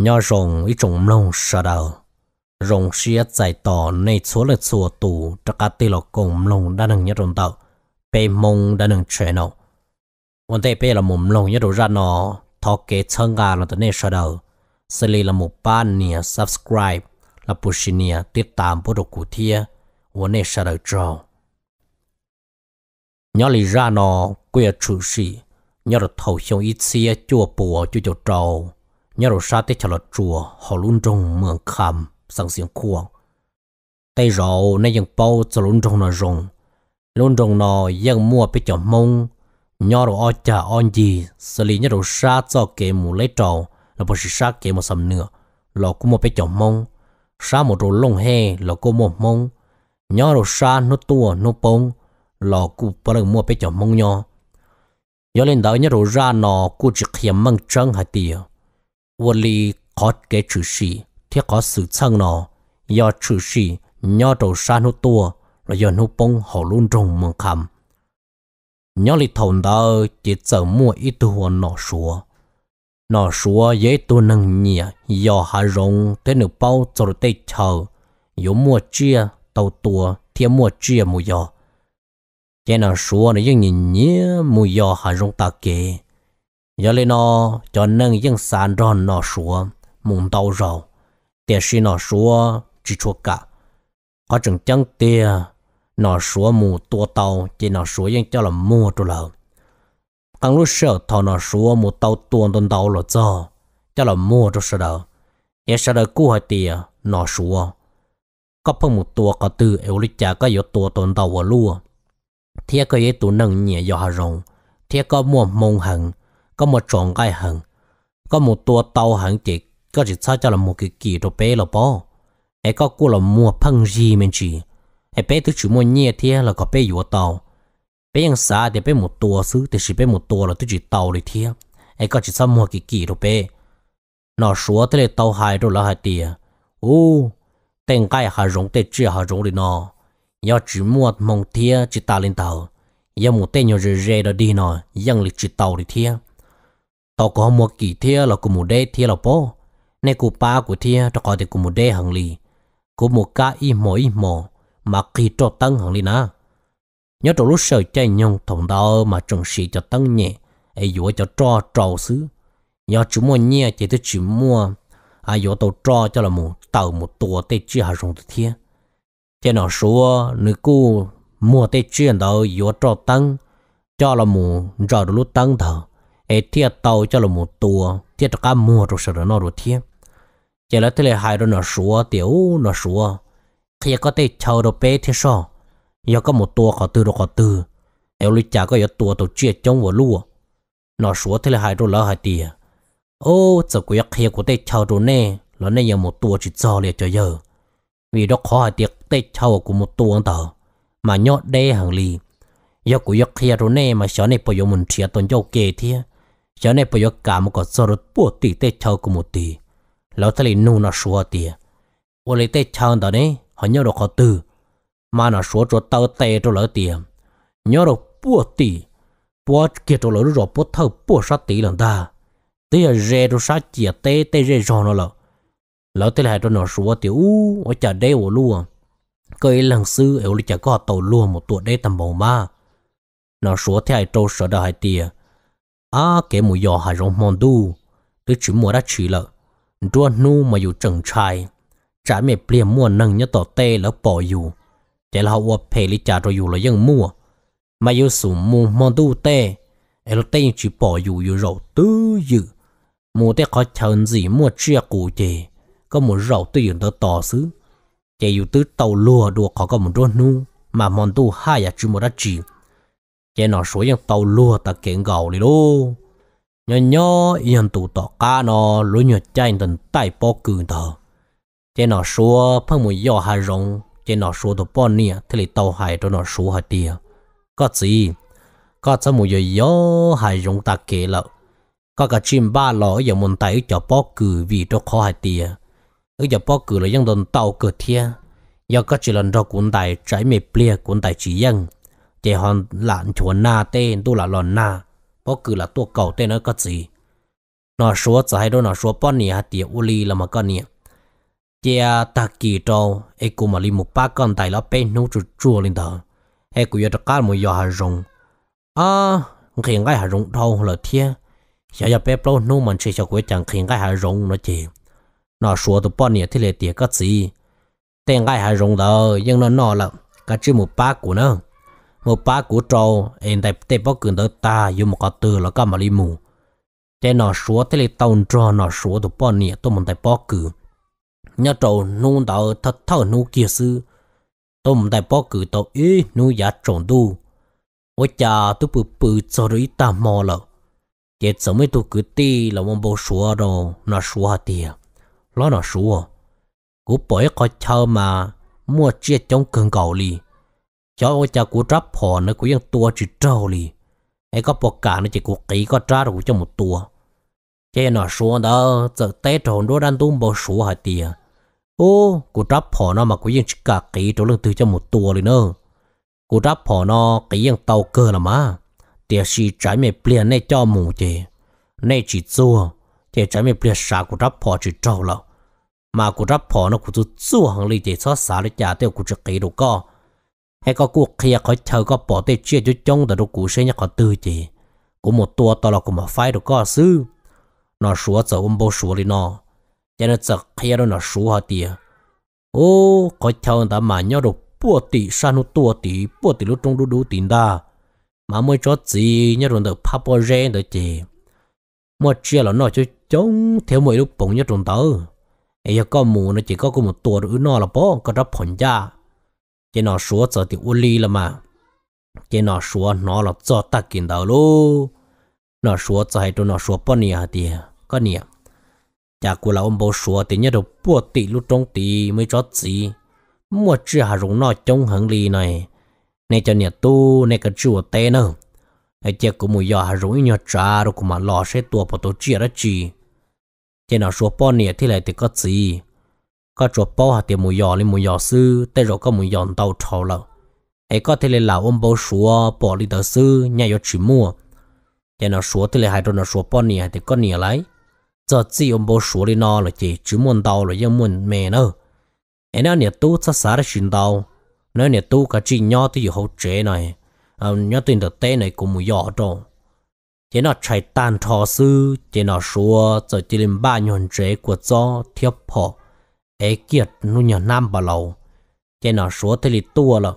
nhỏ rồng ý trồng lông sợ đầu rồng xia giải tỏ nay số là chùa tù cho cả tê lọ cùng lông đã nâng nhất rồng tàu bê mông đã nâng trẻ nọ vấn đề bê là mồm lông nhất đồ ra nó thọ kế chân gà là tận nay sợ đầu xử lý là một ban nia subscribe là bù xì nia tiết tạm bố đồ cụ thia vấn đề sợ đầu cho. nhỏ lì ra nó quê chủ sĩ nhỏ đồ thầu xong ít xia chùa bùa chùa chùa trầu nhà rồi sa tết cho là chùa họ luôn trong mường kham sang xiên cuồng tay rậu nay dừng bao cho luôn trong nó rồng luôn trong nó dừng mua bị chọn mông nhà rồi ở chả on gì xử lý nhớ rồi sa cho kề mù lấy trầu là bởi sa kề một sầm nữa lò cũng mua bị chọn mông sa một rồi lông he lò cô một mông nhà rồi sa nó tua nó bông lò cũng bao lần mua bị chọn mông nhớ giờ lên đó nhà rồi ra nó cũng chỉ khiêm măng trăng hạt tiệt quân lý có kế chủ sĩ thì có sự sang nó do chủ sĩ do đầu sa nô tua rồi do nô bông họ luôn rồng mừng khăm nhớ lý thầu đó chỉ chờ mua ít tu nọ xúa nọ xúa dễ tu nâng nhẹ do hà rồng thế nửa bao cho được tay chờ mua chia tàu tua thì mua chia mua do cái nọ xúa nó giống nhìn mua do hà rồng ta kề giờ lên nó cho nên những sàn ron nó xuống mùng đầu rồi, tiền sĩ nó xuống chỉ chỗ cả có chừng chẳng tiền nó xuống mù tua tàu chỉ nó xuống những cho là mua trụ lợ càng lúc sau thò nó xuống mù tàu tuôn tuôn tàu là cho cho là mua trụ sao? đỡ giờ sợ đỡ cua tiền nó xuống, có phong một tua có từ yêu lịch trả có yếu tua tuôn tàu ở lúa thế có yếu tụ nâng nhẹ do hà rồng thế có mua mông hằng có một tròn cái hẳn có một tua tàu hẳn chỉ có chỉ sao cho là một cái kỳ đồ bé là bỏ, ấy có cô là mua phăng gì mình chỉ ấy bé thứ chủ mua nhẹ thế là có bé yếu tàu bé ăn xa thì bé một tua xứ thì chỉ bé một tua là thứ chỉ tàu đi thế ấy có chỉ sao mua cái kỳ đồ bé nó số thế là tàu hai đồ là hai tiền ô tên gai hà rong tên chưa hà rong đi nó giờ chỉ mua mong thế chỉ ta lên tàu giờ một tên nhỏ rề rề đó đi nó dân lịch chỉ tàu đi thế tao có mua kỷ thia là của một đê thia là po nè của ba của thia tao có thể của một đê hàng lì của một ca y mò y mò mà kỳ cho tăng hàng lì na nhớ trong lúc sợ chạy nhung thùng đó mà trồng xì cho tăng nhẹ ai dụ cho trò trầu xứ nhớ chú mua nhẹ chỉ tới chú mua ai dụ tao trò cho là một tàu một tua tê chi hà rồng thia thế nó số người cô mua tê chuyện đó dụ cho tăng cho là một giờ lúc tăng thở ai tàu cho là một tua tia cho cá mua rồi nó rồi thiên chỉ là thế là hai rồi nó sủa tiểu nó sủa khi có thể chào đồ bé thì sao giờ có một tua khó tư đồ khó tư nếu chả có giờ tua tổ chia trong vào lúa nó sủa thế là hai rồi lỡ hai tia ô giờ của khi có thể chào đồ nè là nên giờ một tua chỉ cho liền cho giờ vì đó khó hai tia tê chào của một tua tờ mà nhót đê hàng lì giờ của giặc khi rồi nè mà sợ bây giờ mình chia tuần cho kề thiên cho nên bây giờ cả một cái giờ rồi bố tì tê chào của một tì lão thầy lì nụ nó xua tì ô lấy tê chào đó này họ nhớ được họ từ mà nó xua cho tao tê cho lỡ tì nhớ được bố tì bố kia cho lỡ rồi bố thâu bố sát tì lần ta tê là rê cho sát chìa tê tê rê rò nó lỡ lão thầy lại cho nó xua tì u ở chả đê ổ luôn cái lần sư ổ lấy chả có tàu luôn một tuổi đê tầm bầu ma nó xua thầy ai trâu sợ đợi hai tìa à cái mùi gió hà rong mòn đu tôi chỉ mua đã chỉ lợ đua nu mà dù trần trai trả mẹ bìa mua nâng nhớ tỏ tê là bỏ dù để là họ phê lý trả rồi dù là vẫn mua mà dù sủ mua mòn đu tê ấy là tê chỉ bỏ dù dù rậu tư dự mua tê khó chân gì mua chia à cụ chề có một rậu tư dự tớ tỏ xứ chề dù tứ tàu lùa đùa khó có một đua nu mà mòn đu hai à chỉ mua ra chỉ chế nó suối yang tàu lúa ta kiện gầu đi luôn nhỏ nhỏ yên tụ tọ cá nó lúa nhỏ chay tận tay bó cừ thờ chế nó suối phong mùi gió hai rồng chế nó suối tụ bó nia thế là tàu hải cho nó suối hai tia có gì có cho mùi gió gió hai rồng ta kể lợ có cả chim ba ở giờ muốn tay cho bó cừ vì cho khó hai tia ở giờ bó cừ là yang tận tàu cờ thia giờ có chỉ lần đó cuốn tài trái mệt plea cuốn tài chỉ yang chế hòn lạn chuồn na tên tu là lòn na bó cứ là tua cầu tên nó có gì nó số chỉ hay đó nó số bao nhiêu hạt tiền uli là mà con nhiêu chế à, ta kỳ trâu ai cũng mà li một ba con tài nó bên nấu chua chua lên thở ấy cũng giờ cả một yêu hà rồng à khi ngay hà rồng thâu là thiên giờ giờ bé bao nấu mình chỉ cho quế chẳng khi ngay hà rồng nó chế nó số tụ bao nhiêu thì lệ tiền có gì tên ngay hà rồng đó nhưng nó nó là cái chữ một ba của nó một ba của trâu em tại tây bắc cường tới ta dùng một cái từ là cái mà đi mù thế nó số thế là tàu trò nó số tụ bao nhiêu tôi muốn tại bắc cử nhớ trâu nung đào thật thở nung kia sư tôi muốn tại bắc cử tôi ý nung giá trộn đu ôi cha tôi bự bự cho rồi ta mò lợ chế sớm mấy tôi cứ ti là mong bố số đồ nó số hạt tiền lo nó số cũng bởi có chờ mà mua chia trong cường cầu li จ้าจะกูรับผ่อนนะกูยังตัวจุดเจ้าลีไอ้ก็ปกกาในจกูกีก็จ้ากูจะหมดตัว เจ้าหน่าชวนเด้อจะเตะจนรู้ดันตุ้มบอสัวหัดเดียโอ้กูรับผ่อนนะมากูยังจิกากีจนเลืองตัวจะหมดตัวเลยเนอะกูรับผ่อนนกียังเต่าเกินละม้าเดี๋ยวสีใจไม่เปลี่ยนในเจ้าหมูเจ ในจิตซัวเจ้าใจไม่เปลี่ยนสา กูรับผ่อนจิตเจ้าแล้วมากูรับผ่อนนะกูจะซัวหังลีเจ้าสาลิจ่าเต้ากูจะกีดูก็ hay có cuộc kia khỏi chờ có bỏ tay chia cho chông đó đồ cú xe nhắc có tư chỉ của một tua to là của một phái được có sư nó súa sợ ông bố súa đi nó cho nên sợ kia đó nó súa hả tìa ô có chờ đã mà nhau được bùa tì sa nụ tua tì bùa tì lúc trong đu đu tiền đa mà mới cho gì nhau đồ được pháp bò rèn được chỉ mà chia là nó cho chông theo mỗi lúc bóng nhau trong tớ ấy có mù nó chỉ có một tua đồ nó là bó có đáp phỏng ra chỉ nó số giờ thì u li là mà chỉ nó số nó là cho ta kiến đầu luôn nó số giờ hay tụi nó số bao nhiêu thì có nhiêu chả cô là ông bố số thì nhớ được bố tỷ lúc trong tỷ mới cho gì mua chữ hà rung nó trong hàng li này này cho nhà tu này cái chữ tê nữa ai chả cũng mua giờ hà rung nhà trà rồi cũng mà lo sẽ tua bao tổ chia đó chi chỉ nó số bao nhiêu thì lại thì có gì có chỗ bao hạt tiền mù giò lên mù giò sư tê rồi có mù giò tàu trầu lợ ấy có thể là ông bố sủa bỏ đi tờ sư nhà yo chỉ mua để nó sủa thì là hai đôi nó sủa bỏ nè thì có nè lấy giờ chỉ ông bố sủa đi nó là chỉ chỉ muốn tàu rồi giờ muốn mẹ nữa ấy nó nè tu sa sa để xin tàu nó nè tu cả chỉ nhỏ thì hỗ trợ này à nhỏ tiền được tê này cũng mù giò trộn chỉ nó chạy tan thọ sư chỉ nó sủa giờ chỉ lên ba nhon trẻ của gió thiếp phò ấy kiệt nó nhỏ nam bà lầu chạy nó số thế lì tua lợ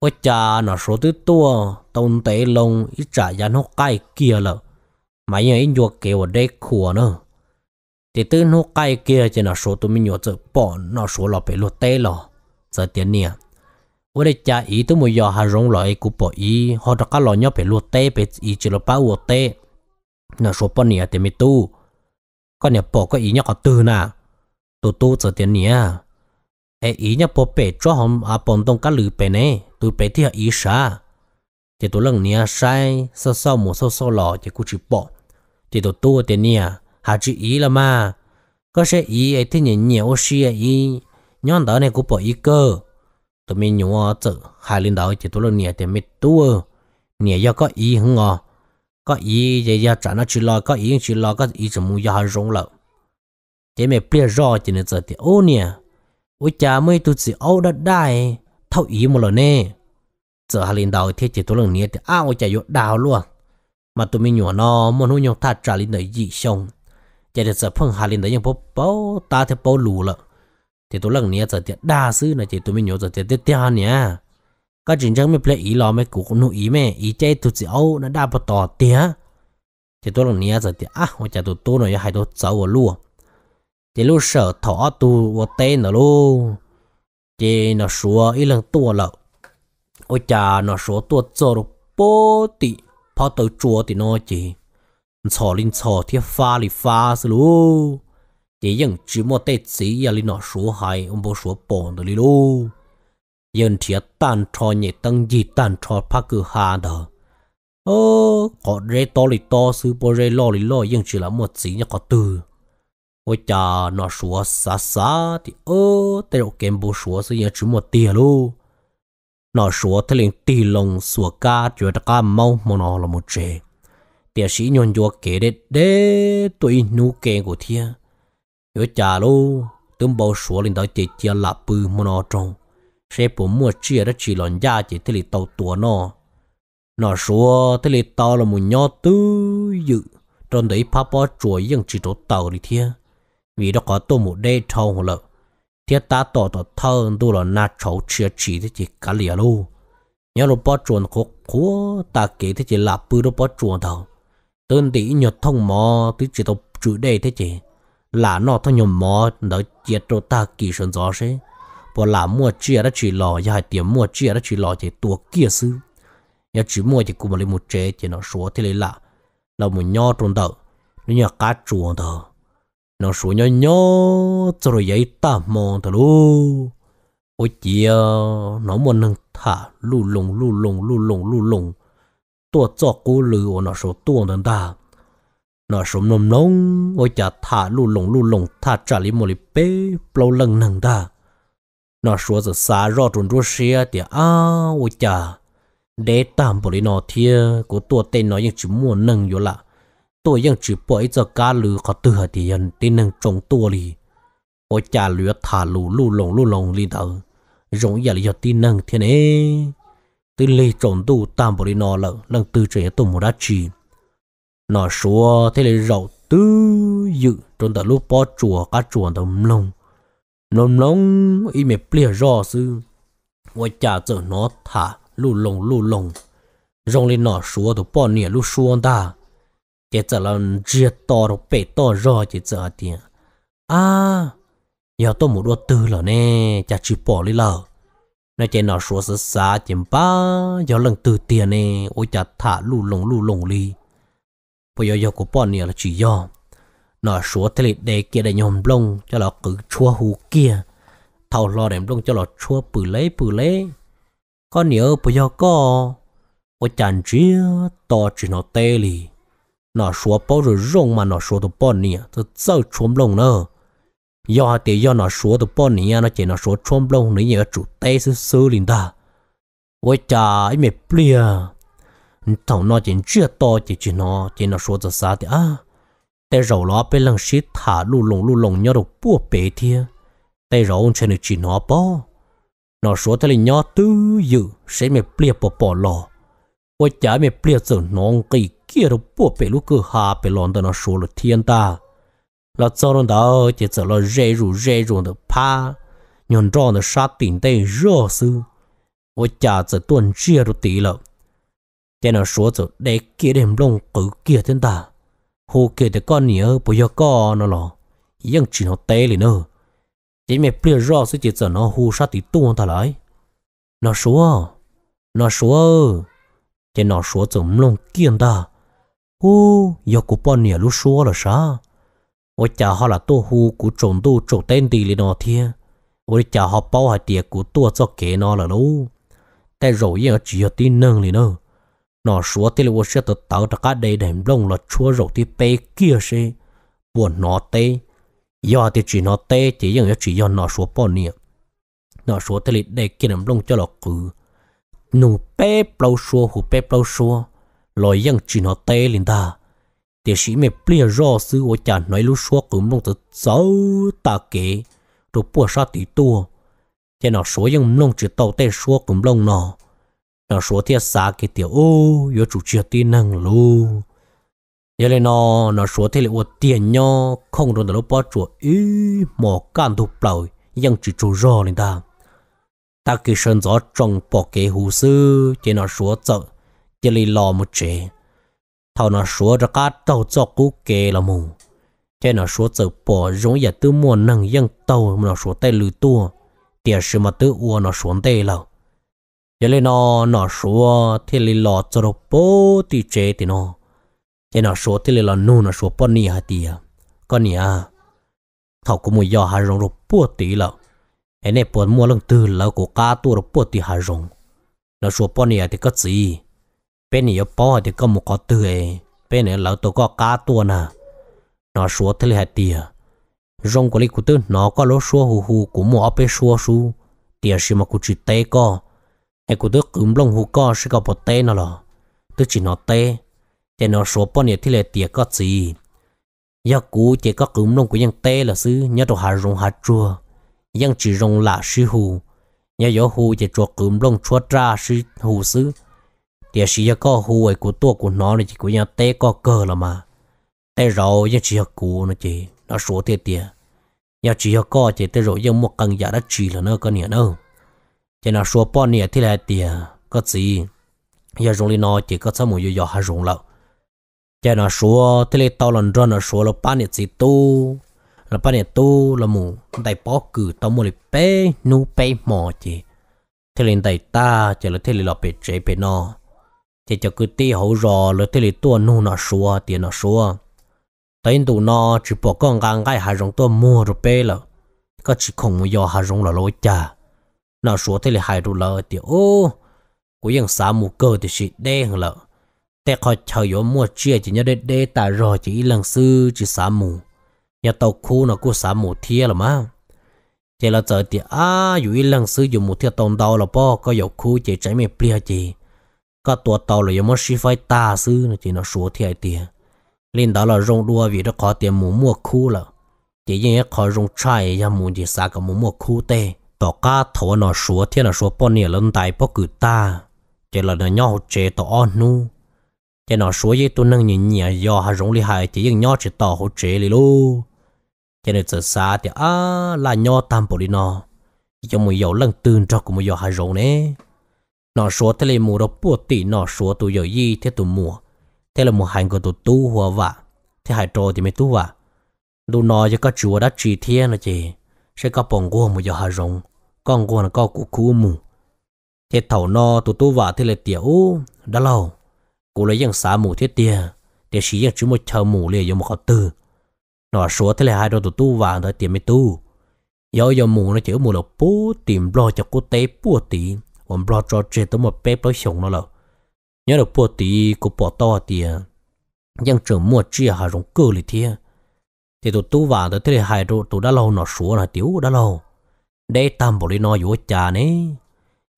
ôi cha nó số thứ tua tông tế lông ít trả giá nó cay kia lợ mà nhớ ít nhua kêu ở đây khùa nữa thì tư nó cay kia chạy nó số tụi mình nhua chợ bỏ nó số lọ phải lột tế lọ giờ tiền nè ôi đây cha ý tôi muốn giờ hà rong lọ ấy cũng bỏ ý họ đã cá lọ nhau phải lột tế phải ý chỉ là bao lột tế nó số bỏ nè thì mình tu con nhà bỏ có ý nhau có tư nào tôi tu cho tiền nhá hệ ý nhá bộ bể cho hôm à bọn đông cá lử bể nè tôi bể thì ý sa thì tôi lần nhá sai sau sau một sau sau lọ thì cũng chỉ bỏ thì tôi tu tiền nhá hà chỉ ý là mà có sẽ ý ấy thì nhìn nhiều xí ý nhóm đó này cũng bỏ ý cơ tụi mình nhúng chữ hai linh đạo thì tụi lần nhá thì mình tu nhá có ý hông ngò có ý thì do trả nó chỉ lo có ý chỉ lo có ý chỉ muốn do họ rung chế mẹ bia rõ chỉ nên giờ thì ô nè ô cha mới tụt gì ô đã đại, thâu ý một lần nè giờ hà linh đào thì chỉ tu lần nè thì à ô cha yếu đào luôn mà tụi mình nhỏ nó muốn nuôi nhau ta trả linh đời dị xong chỉ để giờ phong hà linh đời nhưng bố bố ta thì bố lù lợ thì tôi lần nè giờ thì đa sư là chỉ tụi mình nhỏ giờ thì tiếp theo nè các chính trang mới play ý lo mấy cũ nuôi ý mẹ ý chơi tụt gì ô nó đa bờ tỏ tía thì tôi lần nè giờ thì à ô cha tụi tôi nói hay tôi cháu ở luôn chỉ lúc sợ thỏ tu vô tê nó lu chỉ nó xua ít lần tua lợ ôi cha nó xua tua cho được bố tị phá tới chùa thì nó chỉ sò linh sò thiết pha lì pha sư lu chỉ dừng chỉ một tê chỉ giờ linh nó xua hay ông bố xua bồn được lu yên thiệt tan cho nhẹ tăng gì tan cho phá cử hà đó ô có rê to lì to sư bố rê lo lì lo yên chỉ là một chỉ nhá có từ 我家那说啥啥的哦，但我根本说是也只么地喽。那说他连地龙所家觉得干毛毛那了么这，但是人家给的的对努给我听，我家喽，等包说领导姐姐拉布么那种，谁不么这的只人家姐这里到多呢？nó xua tới lì tàu là một nhỏ tư dự trong đấy papa chuối yên chỉ chỗ tàu đi thia vì đó có tôi một đê thâu hồ lợ thiết ta tỏ tỏ thơ đu là na cháu chia chỉ thế chỉ cả lìa lu nhớ lúc bỏ chuồn khúc khúa ta kể thế chỉ là bư đó bỏ chuồn thầu tên tỷ nhật thông mò tí chỉ tộc chữ đê thế chỉ là nó thông nhầm mò đỡ chết rồi ta kỳ sơn gió xế bỏ là mua chia đó chỉ lò ya hai tiền mua chia đó chỉ lò chỉ tua kia sư ya chỉ mua chỉ cùng lấy một chế chỉ nó số thế lấy lạ là một nho trôn đầu nó nhờ cá chuồn thầu nó số nhỏ nhỏ cho rồi giấy ta mong thà lu ôi chia nó muốn nâng thả lu lùng lu lùng lu lùng lu lùng tua cho cô lừa nó số tua nâng ta nó số nôm nông ôi chả thả lu lùng lu lùng thả trả lý một lý bê lâu lần nâng ta nó số giờ xa rõ trốn rô xe thì à ôi chả để tạm bộ lý nó thia của tua tên nó nhưng chỉ muốn nâng vô lại tôi tôi ยัง chỉ bỏ ít cho cá lư khó tư hạt thì yên tin năng trông tua lì bỏ chả lửa thả lù lù lồng lù lồng lì đỡ rộng giờ là giờ tin năng thế này tư lì trông tu tạm bỏ đi nó lợ lần tư trẻ tôi một đá chỉ nó xua thế lì rậu tư dự trong tờ lúc bỏ chùa cá chùa tờ lông lông lông ý mẹ plea rõ sư bỏ chả giờ nó thả lù lồng lù lồng rộng lên nó xua tờ bỏ nỉa lù xua ta cái giờ là chia to rồi bé to rồi chỉ giờ tiền à giờ tôi muốn đua tư rồi nè chả chỉ bỏ đi lờ nó chỉ nó số sơ xa chỉ ba giờ lần tư tiền nè ôi chả thả lù lùng lù lùng đi bây giờ giờ của bỏ nè là chỉ do nó số thế lịch đề kia để nhom lông cho nó cứ chua hù kia thầu lo đệm lông cho nó chua bự lấy bự lấy con nhớ bây giờ có ôi chàng chia to chỉ nó tê lì nó số bao rồi rong mà nó số được bao nè tụ sợ chôm lông nữa do thì do nó số được bao nè nó chỉ nó số chôm lông nữa nhớ chủ tay sư sư liền ta ôi cha ấy mệt plia thằng nó chỉ chưa to chỉ chỉ nó chỉ nó số tụ sao thì à tay rồi nó bị lăng xí thả lù lùng lù lùng nhớ đồ bùa bể thiê tay rồi ông chỉ được chỉ nó bao nó số thế là nhỏ tư dự sẽ mệt plia bỏ bỏ lò ôi cha mệt plia sợ nó kỳ kia đồ bộ bể lúc cứ hà bể lòn đó nó số là thiên ta là cho nó đó chỉ cho là rê rù rê rù nó phá, nhon cho nó sát tỉnh tê rơ sư ô chả cho tuần chia đồ tí lợ cho nó số cho để kia đêm lông cử kia thiên ta hồ kia thì con nhớ bây giờ con nó chỉ nó tê lên nữa chỉ mẹ bịa rơ sư chỉ cho nó hồ sát tỉnh tuôn ta lại nó số nó số chỉ nó số cho lông kiên ta Hú, giờ cụ bọn nhờ lúc xua là sao? Ôi chả họ là tô hù cụ trộn tu trộn tên đi lên nó thiên. Ôi chả họ bao hạt tiệt cụ tua cho kế nó là lũ. Tại rồi yên chỉ ở tin nâng lên nó. Nó xua thì là vô sẽ tự tạo ra cả đầy đềm lông là chua rồi thì bê kia xe. Buồn nó tê. Giờ thì chỉ nó tê chỉ yên chỉ yên nó xua bọn nhờ. Nó xua thì là đầy kia đềm lông cho là cử. Nụ bê bao xua hù bê bao xua lòi yang chín họ tê lên ta để sĩ mẹ bia rõ sư ô chả nói lúc xóa cũng nông tử xấu ta kế rồi bùa xa tí tua thế nó số yang nông chỉ tàu tê xóa cũng lông nó nó số thiệt xa cái tiểu ô yo chủ chia tí năng lu giờ lên nó nó số thế là ô tiền nho không rồi nó bỏ chuột ý mỏ can thục lầu yang chỉ chủ rõ lên ta ta kỳ sơn gió trong bỏ kế hồ sư thế nó số chợ giờ lì lò một chế thảo nó số ra cá tàu cho cú kê là mù thế nó số giờ bỏ giống giờ tư mua nâng dân tàu nó số tay lư tua tiền sự mà tư ua nó xuống tay là giờ lì nó nó số thì lì lò cho nó bố thì chế thì nó thế nó số thì lì lò nu nó số bỏ nì hả tìa à. con nì à thảo cũng mua giò hà rồng rồi bố tí là anh này bỏ mua lần từ là của cá tua rồi bố tí hà rồng nó số bỏ nì à thì có gì bên này bỏ thì có một có từ bên này lão tôi có cá tua nè à. nó số thế là tiệt, rong của lý của nó có lỗ số hù hù của mua ấp số số tiệt xí mà cụt chỉ té co hay cụt tư cúm lông hù co sẽ có một té nó lò tư chỉ nó té, thì nó số bên nhiêu thế là tiệt có gì giờ cụ chỉ có cúm lông của dân té là xứ nhớ đồ hà rong hà chua dân chỉ rong là sư hù nhớ gió hù chỉ cho cúm lông chuột ra sư hù xứ thì chỉ có hù ấy của tua của nó là chỉ có nhà té có cơ là mà té rồi nhưng chỉ có cú nó chỉ nó số tiền tiền nhà chỉ cho có chỉ té rồi nhưng một cần giả đã chỉ là nó có nhỉ đâu chỉ nó số bao nhiêu thì là tiền có gì giờ rồi nó chỉ có sao một giờ hạ rồi lậu chỉ là số thì là tao lần rồi nó số là bao nhiêu gì tu là bao nhiêu tu là mù đại bỏ cử tao một lịch bé nu bé mò chỉ thế lên đại ta chỉ là thế là bề chế bề no thì cho cứ tí hậu rò lỡ thế lì tua nu nó xua tiền nó xua tới tụ nó chỉ bỏ con ngang ngay hà rong tua mua rồi bê lợ có chỉ không mua do hà rong là lối cha nó xua thế lì hai rồi lợ thì ô của dân xã mù cơ thì xịt đê hơn lợ แต่คอยเฉยมัวเชียจีเนี่ยเด็ดแต่รอจีหลังซื้อจีสามหมูเนี่ยตกคู่เนาะกูสามหมูเทียหรอมั้งเจเราเจอเดียอยู่หลังซื้ออยู่หมูเทียตรงดาวหรอป้อก็อยู่คู่เจใจไม่เปลี่ยนจี các tổ tàu là yếm sĩ phải ta sư nó chỉ nó số thiệt tiền lên đó là rong đua vì nó có tiền mua mua khu là chỉ như có rong chai ya muốn chỉ sao cả mua mua khu tê tổ cá thầu nó số thiệt là số bao nhiêu lần tại bao cử ta chỉ là nó nhau chế tổ on nu chỉ nó số gì tôi nâng nhìn nhẹ do hà rong li hại chỉ những nhau chỉ tổ hỗ trợ li lu chỉ nên sợ xa thì à là nhau tam bộ đi nó chỉ một dầu lần tương cho cũng một dầu hà rong nè nó số thế là mù đó bùa tì nó số tụ giờ gì thế tụ mùa thế là một hành của tụ tu hòa vạ thế hải trò thì mới tu vạ đủ nó cho các chùa đã chỉ thiên là chị sẽ có bồng gua một giờ hà rồng con gua là có cụ cú mù thế thầu nó tụ tu vạ thế là tiểu đã lâu cụ lấy dân xã mù thế tia để sĩ dân chú một chờ mù liền dùng một họ từ nó số thế là hai đôi tụ tu vạ đó tiền mới tu giờ giờ mù nó chữ mù là bố tìm lo cho cô tế bùa tiền 我们不知道这怎么被不熊了了。nhớ được bộ tí của bộ to thì nhưng trường mua chia hà rong cơ lì thiên thì tụi tu vào tới thế hai đồ tụi đã lâu nó sủa là tiểu đã lâu đây tam bộ đi nó vô nè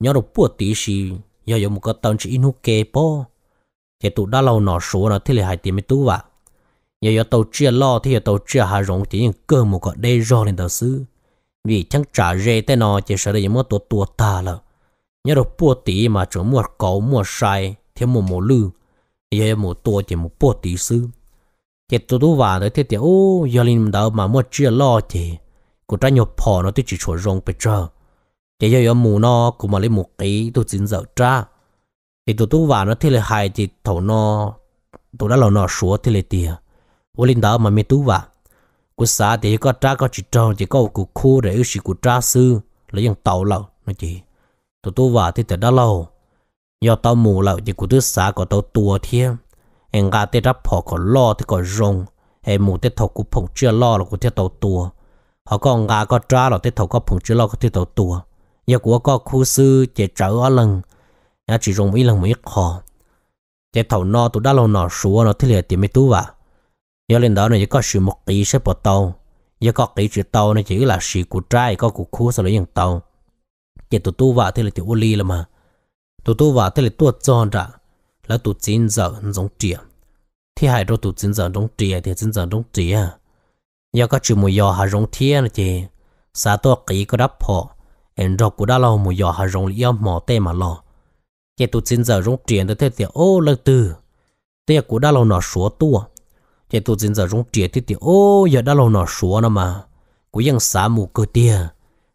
nhớ được bộ tí gì giờ giờ một cái tao chỉ inu kê po thì tụi đã lâu nó sủa là thế hai tiền mới tu vào giờ giờ tàu chia lo thì giờ tàu chia hà rong chỉ những một cái đây rồi lên tàu xứ vì chẳng trả rê tới nó chỉ sợ đây mất tụi tụi ta rồi nhớ rồi bùa tí mà chỗ mua cầu mua sai thêm một mồ lưu, giờ một tua thì một bùa tí sư thì tôi tôi vào đấy thì thì ô giờ linh đạo mà mua chia lo thì của ta nhập phò nó tôi chỉ chỗ rong bị chờ thì giờ giờ mù nó cũng mà lấy một cái tôi chính giờ ra thì tôi tôi vào nó thì là hai thì thầu nó tôi đã lo nó xuống thì là tiền ô linh đạo mà mình tôi vào của xã thì có tra có chỉ tròn chỉ có của khu để yêu sĩ của tra sư lấy dòng tàu lậu nó chỉ tụ tu vả thì tớ đã lâu do tao mù lậu thì của thứ xã của tao tua thiên em gà tê rắp họ có lo thì có rong em mù tê thọc của phòng chưa lo là của tê tao tua họ còn gà có tra là tê thọc có phòng chưa lo của tê tao tua giờ của có khu sư chế trở ở lần nhà chỉ rong mấy lần mấy khó chế thầu no tụ đã lâu nọ sủa nó thế liệt thì mới tu vả giờ lên đó này chỉ có sự một kỹ sẽ bỏ tàu giờ có kỹ chữ tàu này chỉ là sự của trai có của khu sau lấy dòng tàu kể tụ tu vạ thế là tiểu ô ly là mà tụ tu vạ thế là tuột giòn ra là tụ chín giờ giống trịa thì hai rồi tụ chín giờ giống trịa thì chín giờ giống trịa giờ các chú mùi giờ hà giống thiên chứ sa to kỹ có đáp họ em rồi cũng đã lo mùi giờ hà giống lý mỏ tê mà lo kể tụ chín giờ giống trịa thì thế tiểu ô lơ từ tê cũng đã lo nó số tua kể tụ chín giờ giống trịa thì tiểu ô giờ đã lo nó số nó mà cũng vẫn xả mù cơ tia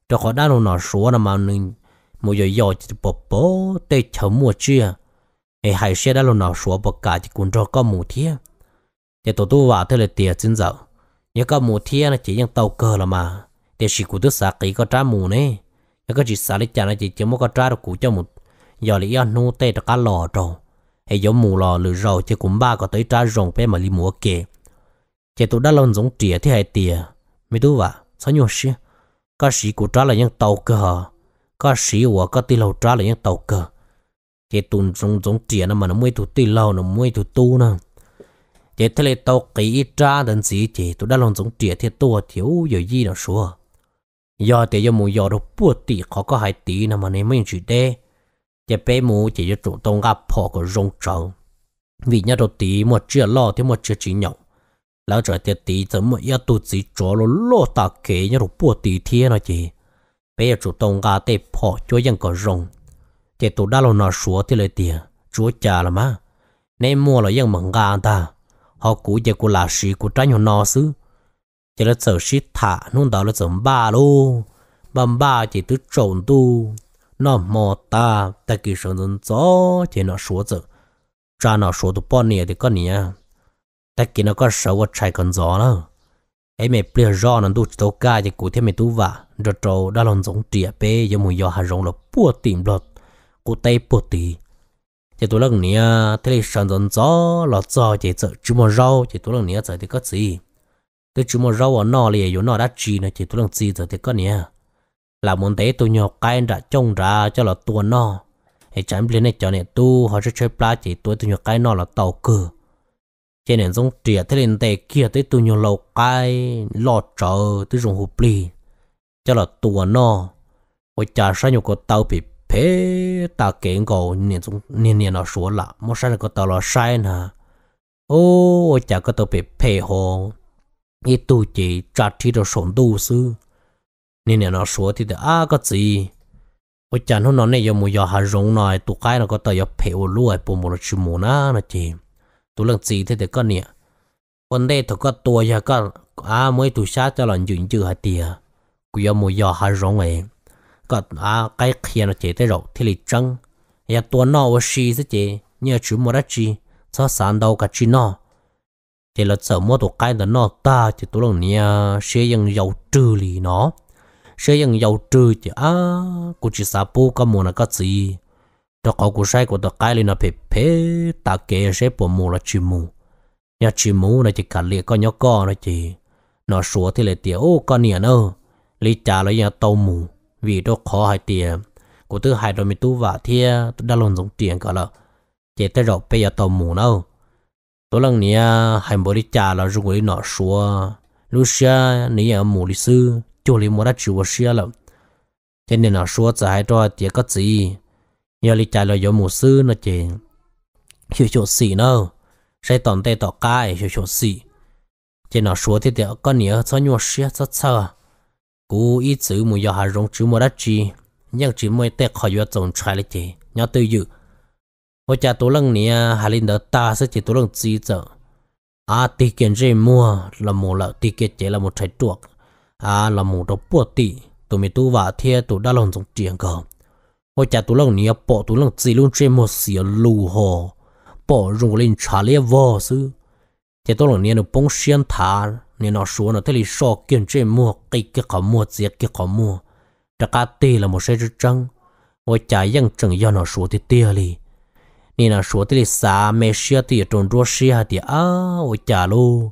cho khó đã luôn nó số là mà nên một giờ giờ chỉ bỏ bỏ để chờ mua chia hay hay xe đã luôn nó số bỏ cả chỉ cũng cho có một thiên để tôi tu vào thế là tiền chân dở nhớ có một thiên là chỉ những tàu cờ là mà để chỉ cũng tức xả kỹ có trả mù nè nhớ có chỉ xả lấy trả là chỉ chỉ mua có trả được cũng cho một giờ lấy ăn nu tê được cá lò rồi hay giống mù lò lừa rồi chỉ cũng ba có tới trả rồng phải mà đi mua kề chỉ tụ đã lon giống trìa thì hay tiền mới tu vào sao nhiều xia có sĩ của trả là những tàu cơ hả có sĩ của có tì lâu trả là những tàu cơ cái tuần trong trong tiền mà nó mới tụ tì lâu nó mới tụ tu nè chế thế là tàu kỹ trả đến gì chế tụ đã lòng trong tiền thì tôi à, thiếu giờ gì nó xua giờ thì giờ muốn giờ đâu buộc tì khó có hai tí nè mà nên mới chịu đê cái bé mù chỉ cho tụ tôi gặp họ có rong tròn vì nhà đầu tí một chưa lo thì một chưa chỉ nhậu lão trở tiệt tí 怎么要肚子着了落大给要不地铁了去，别主动噶得跑就应个容，这都大了那说的了的，主家了吗？你摸了应门噶的，好估计个老师个占用老师，这了走失他弄到了怎么办喽？办吧，这都中毒，那么大，他给生人早，这那说着，咱那说的半年的个年。ta kì nó có sợ ở chạy con gió nữa, ấy mày bia rõ nó tu tố ca thì cụ thế mày tu vả rồi trâu đã lòng giống trịa bê giống mùi gió hà rồng là bùa tìm lọt cụ tay bùa tì thì tôi lần nè thế là sản dân gió là gió chỉ sợ chú mà rau thì tôi lần nè giờ thì có gì tôi chú mà rau ở nọ là yếu nọ đã chi nè thì tôi lần gì giờ thì có nè là muốn thế tôi nhỏ cái đã trông ra cho là tua nọ hay chẳng biết này cho này tu họ sẽ chơi plá chỉ tôi tôi nhỏ cái nọ là tàu cửa thế nên giống trẻ thế nên tệ kia tới tu nhiều lâu cái lo trợ tới dùng hụp lì cho là tua nó ở cha sao nhiều cái tàu bị phê ta kiện cổ nên giống nên nên nó sửa là mà sao cái tàu là sai nè ô ở cha cái tàu bị phê hồ ý tu chỉ trả thi đồ sống tu sư nên nên nó sửa thì à cái gì ở cha nó nói này giờ mua giờ hà rong này tụ cái nó có tàu giờ phê ô lúa bộ một chữ mua na nó chìm tu lần gì thế thì con nè con đây thằng có tua ya con à mới tu sát cho lần chuyện chưa hả tiề cứ yêu mua giờ hai rong ấy có à cái kia nó chế tới thì lì trăng ya tua nó ở xí thế chế nhớ chú mua chi cho sản đâu cả chi nó thì là sợ mua tụ cái đó nó ta thì tu lần nè sẽ ยัง giàu trừ lì nó sẽ ยัง giàu trừ thì à cũng chỉ sa bù có mua nó có gì đó có cú sai của đó cái lên nó phê phê ta kể sẽ bỏ mù là chim mu, nhà chim mu này chỉ cả liệt con nhỏ con nó chỉ nó sủa thì lại tiệt ô con nhện ơ lý trả lấy nhà tàu mu, vì đó khó hai tiệt của thứ hai rồi mình tu vả thia đã lồn giống tiền cả là chỉ tới rồi bây giờ tàu mù đâu tôi lần nia hai bữa đi trả là rồi người nó sủa Lucia nia mu lịch sư cho lý mua đã chịu sửa lắm thế nên nó sủa giải cho tiệt có gì nhờ lý trả lời cho mù sư nó chê chịu chỗ xì nó sẽ tổn tê tỏ cái chịu chỗ xì chê nó số thì tiệu con nhớ cho nhua xia cho chờ cú ý chữ mù giờ hà rong chữ mù đắt chi nhưng chỉ mới tê khỏi vô trồng trái lấy chê nhớ tư dự ô cha tố lăng nia hà linh đỡ ta sẽ chỉ tố lăng chi chợ à tì kiện gì mua là mù lợ tì kiện chế là một trái chuột à là mù độc bùa tì tụi mình tu vả thiê tụi đã lòng trong tiền cầu 我家都老年包都能自弄这么些路哈，包容人查理瓦斯，这都老年的帮闲谈，你那说呢？这里少见这么给给个么子给个么，这个对了么谁是真？我家认真要那说的对哩，你那说的啥没写的中着写的啊？我家喽，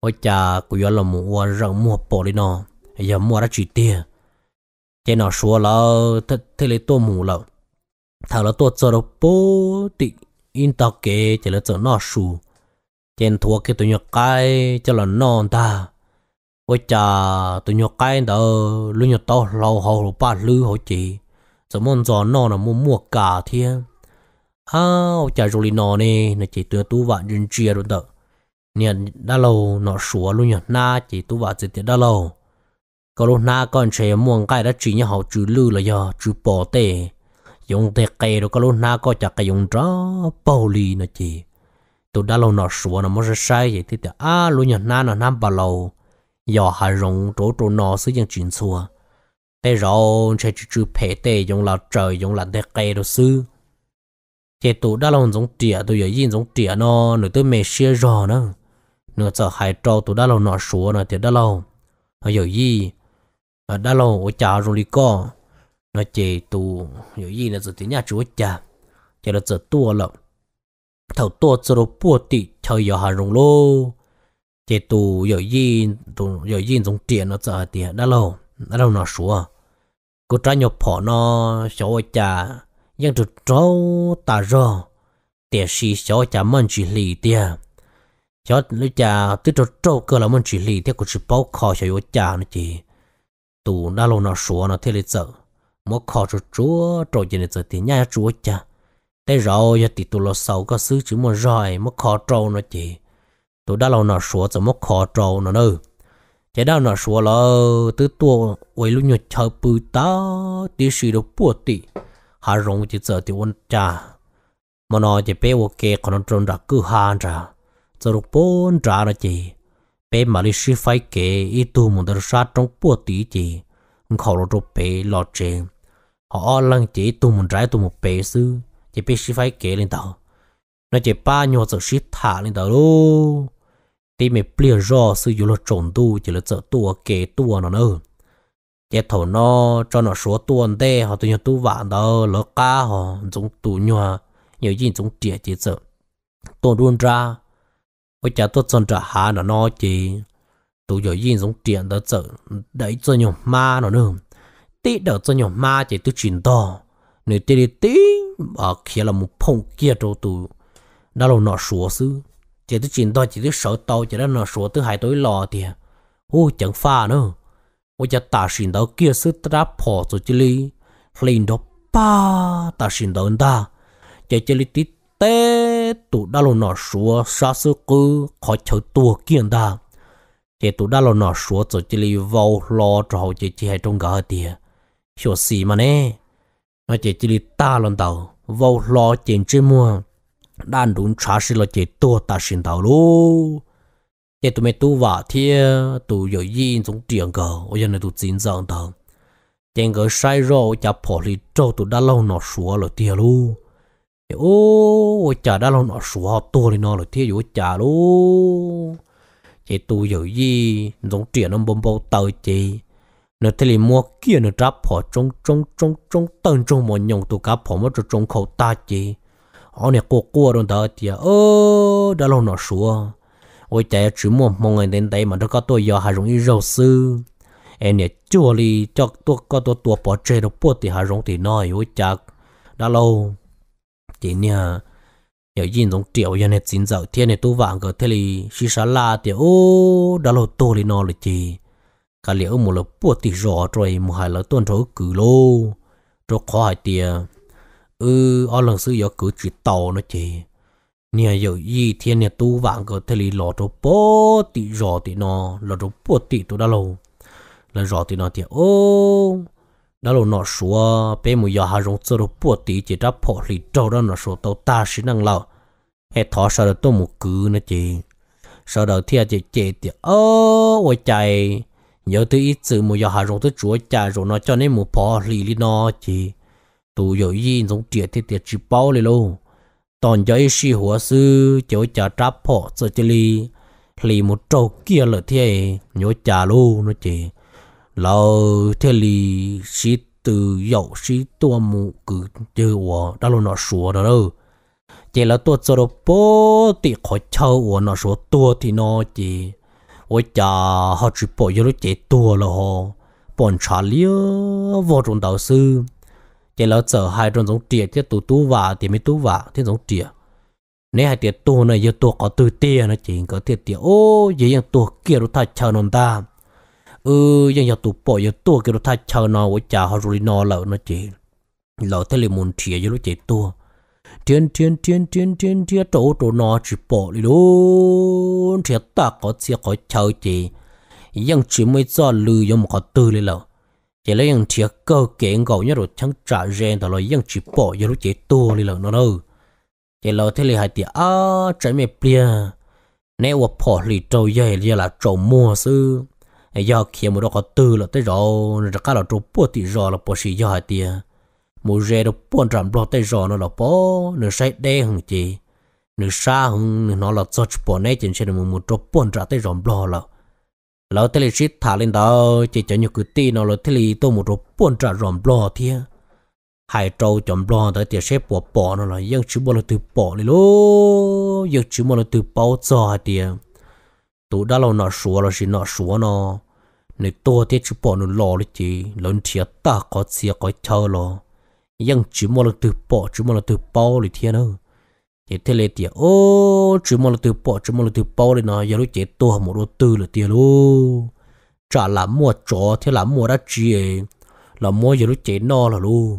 我家不要了么？我让么包的呢？也么了几点？thế nó xua là thế lấy tua mù lợ thảo là tua cho nó bố tị in tao kê chỉ là cho nó xù trên thua cái tụi nhọc cái cho là non ta ôi cha tụi nhọc cái đó lúc nhọc tao lâu hầu rồi ba lư hậu chị cho món giò non là mua mua cả thiên à ôi cha rồi nó nè nó chỉ tụi tu vạn rồi đó nè đã lâu nó xua luôn nhọc na chỉ tu vạn chỉ tiệt đã lâu ก็ลูกน้าก่อนเชียม่วงใกล้แล้วจีนเขาจูลือเลยยอจูปอเตยงเตะเกลก็ลูกน้าก็จะกยงจ้าเปาลีนะจีตัวด้าเราหนอสัวนะมันจะใช่ยี่ที่แต่อาลูกน้าหนอน้ำปลาเรายอหารงโตโตนอซื้อยังจีนสัวแต่เราใช้จูเพเตยงเราเจอยงเราเตะเกลซื้อเจตัวด้าเราจงเตียตัวอย่ายินจงเตียนอหนูตัวเมเชียรอนะเนื้อจะหายเจ้าตัวด้าเราหนอสัวนะเตียด้าเราเอาอยู่ยี่ ở đó lâu ở chả rồi đi co nó chê tu 有意呢，只点下主家，觉得这多了，头多这都不地，瞧一下容喽。这都有意总有意总点了这点，那喽那喽那说，个专业跑呢小家，样子招大热，但是小家们距离的。小人家对着周哥了，们距离的可是包靠小有家呢，这。tụ na lô nó xuống nó thế lệ sợ mỗi khó cho chúa trội gì này giờ thì nhai chúa cha thế rồi giờ thì tụ lô sầu có xứ chữ mà rồi mỗi khó trâu nó chị tụ đã lô nó xuống cho mỗi khó trâu nó nữa chế đau nó xuống lô tứ tua quay lúc nhột chờ bự ta tí xì đâu bùa tị hà rồng chỉ giờ thì quân cha mà nó chỉ bé ok còn nó trôn ra cứ hàn ra giờ lúc bốn trả nó chỉ bé mà đi suy phải kể ý tu muốn được sát trong bùa tí chị khẩu lô trộp bé lọ chê họ lăng chị tu muốn trái tu một bé sư chị bé suy phải kể lên tàu nó chỉ ba nhỏ sợ suy thả lên tàu luôn tí mẹ bìa rõ sư dù là trộn tu chỉ là sợ tua kể tua nó nữa chỉ thổ nó cho nó số tuần tê họ tự nhiên tu vạn đó lỡ cá họ chúng tu nhòa nhiều gì chúng trẻ chỉ sợ tuần luôn ra 我家都种着哈那那些，都有一种点的走，得种用妈那呢，得得种用妈就都 chuyển 到，你得得得啊，开了木碰接着都，那路那说是，这都 chuyển 到这都手刀，这都那说都还都老的，哦，讲法呢，我家大选到结束，他跑出这里，领到吧，大选到那，在这里的得。tụ đa lo nọ xuống sa sư cư khỏi chờ tua kiện ta, chế tụ đa lo nọ xuống rồi chỉ li vào lo cho hậu chế chỉ hay trong gà tiề hiểu gì mà nè mà chế chỉ li ta lần đầu vào lo chuyện chơi mua đàn đúng trả sự lo chế tua ta xin đầu luôn chế tụi mày tu vả thiê tụ giờ yên trong tiền cờ ôi giờ này tụ chín giờ đầu trên cái sai rồi chả bỏ đi cho tụ đã lo nọ xuống rồi tiề luôn ô chả đã lâu nó sủa to lên nọ rồi thế rồi chả luôn chị tu giờ gì giống chuyện nó bông bông tàu chị nó thế là mua kia nó tráp họ trong trong trong trong tận trong mọi nhộng tụ cá họ mất trong khẩu ta chị họ này cô cô rồi đó thì ô đã lâu nọ sủa ôi chạy chỉ mua mong người đến đây mà nó có tôi giờ hà rong y rau sư em này chua li cho tôi có tôi tôi bỏ chơi nó bớt thì hà rong thì nói ôi chả đã lâu tiền nha giờ yên giống triệu giờ này chín giờ thiên này tu vàng cái thế li xí xá la thì ô đã lâu to li nó là chi cả liệu một là bùa tì rõ rồi một hai là tuần rồi cử lô rồi khó hại tiền ừ ở lần xưa giờ cử chỉ tàu nó chi nè giờ gì thiên này tu vàng cái thế li lo rồi bùa tì rõ thì nó lo rồi bùa tì tu đã lâu là rõ thì nó thì ô đó là nó số bé mù giờ hà rong cho nó bùa tí chỉ đã bỏ lì trâu đó nó số tàu ta sĩ năng lao, hệ thọ sau đó tôi một cứ nó chị sau đó thì chị chị thì ô ôi chạy nhớ tới ít chữ mù giờ hà rong tôi chúa chạy rồi nó cho nên mù bỏ lì lì nó chị tụ giờ yên giống triệt thì tiệt chỉ bao lì luôn toàn giờ ít sĩ hóa sư cho chả đáp bỏ cho chị lì lì một trâu kia là thế nhớ chả luôn nó chị เราเทลีสิตัวใหญ่สิตัวมุกเจอว่าได้รู้นาสัวได้รู้เจ้าตัวจะรู้ปติขอเช่าว่านาสัวตัวที่นอเจว่าจะหาจุดปอยรูเจตัวละฮะปนชาเลียวจงดาวซื้อเจ้าเจอหายจนสงเตียเจ้าตัวตัววาเตียไม่ตัววาที่สงเตียเนี่ยห้เตียตัวเนี่ยเยอะตัวก็ตัวเตียนะจริงก็เตียเตียโอ้ยยังตัวเกี่ยวรู้ท่าชาวนนท์ตา ừ dân giờ tụ bỏ giờ tua kêu thay chờ nó với cha họ rồi nó lỡ nó chị lỡ thế là muốn chia với lúc chị tua trên trên trên trên trên trên chỗ chỗ nó chỉ bỏ đi luôn chỉ ta có chia có chờ chị dân chỉ mới cho lừa cho một cái tư lên lỡ chỉ lấy dân chỉ cơ kế ngầu nhất rồi chẳng trả rèn đó là dân chỉ bỏ giờ nó chị tua đi lỡ nó đâu chỉ lỡ thế là hai tiệt à trái mẹ bia nếu mà bỏ lì trâu dây là trâu mua xưa giờ khi mà đó có tư là tới rồi rồi cả là chỗ bùa thì rõ là bùa xì giờ thì một rẻ đó bùa trầm lo tới rõ nó là bỏ, nó sai đê hằng chị nó xa hằng nó là cho bùa này chính sẽ một một chỗ bùa trả tới rồi lo là lão tới lịch thả lên đó chỉ cho những cái tí nó là tới lịch tôi một chỗ bùa trả rồi lo thì hai trâu chấm lo tới tiệt xếp bỏ bò nó là dân chỉ bùa là từ bỏ đi luôn, dân chỉ bùa là từ bao giờ thì tụ đã lâu nó sủa là gì nó sủa nó nè to thế chú bỏ nó lo đi chứ lớn thiệt ta có xia có thơ lo nhưng chỉ mua là từ bỏ chỉ mua là từ bao đi thiên hơn thì thế lệ tiệt ô chỉ mua là từ bỏ chỉ mua là từ bao đi nó giờ lúc chế to một đô tư là tiệt luôn trả là mua chó thế là mua đã chi là mua giờ lúc chế no là luôn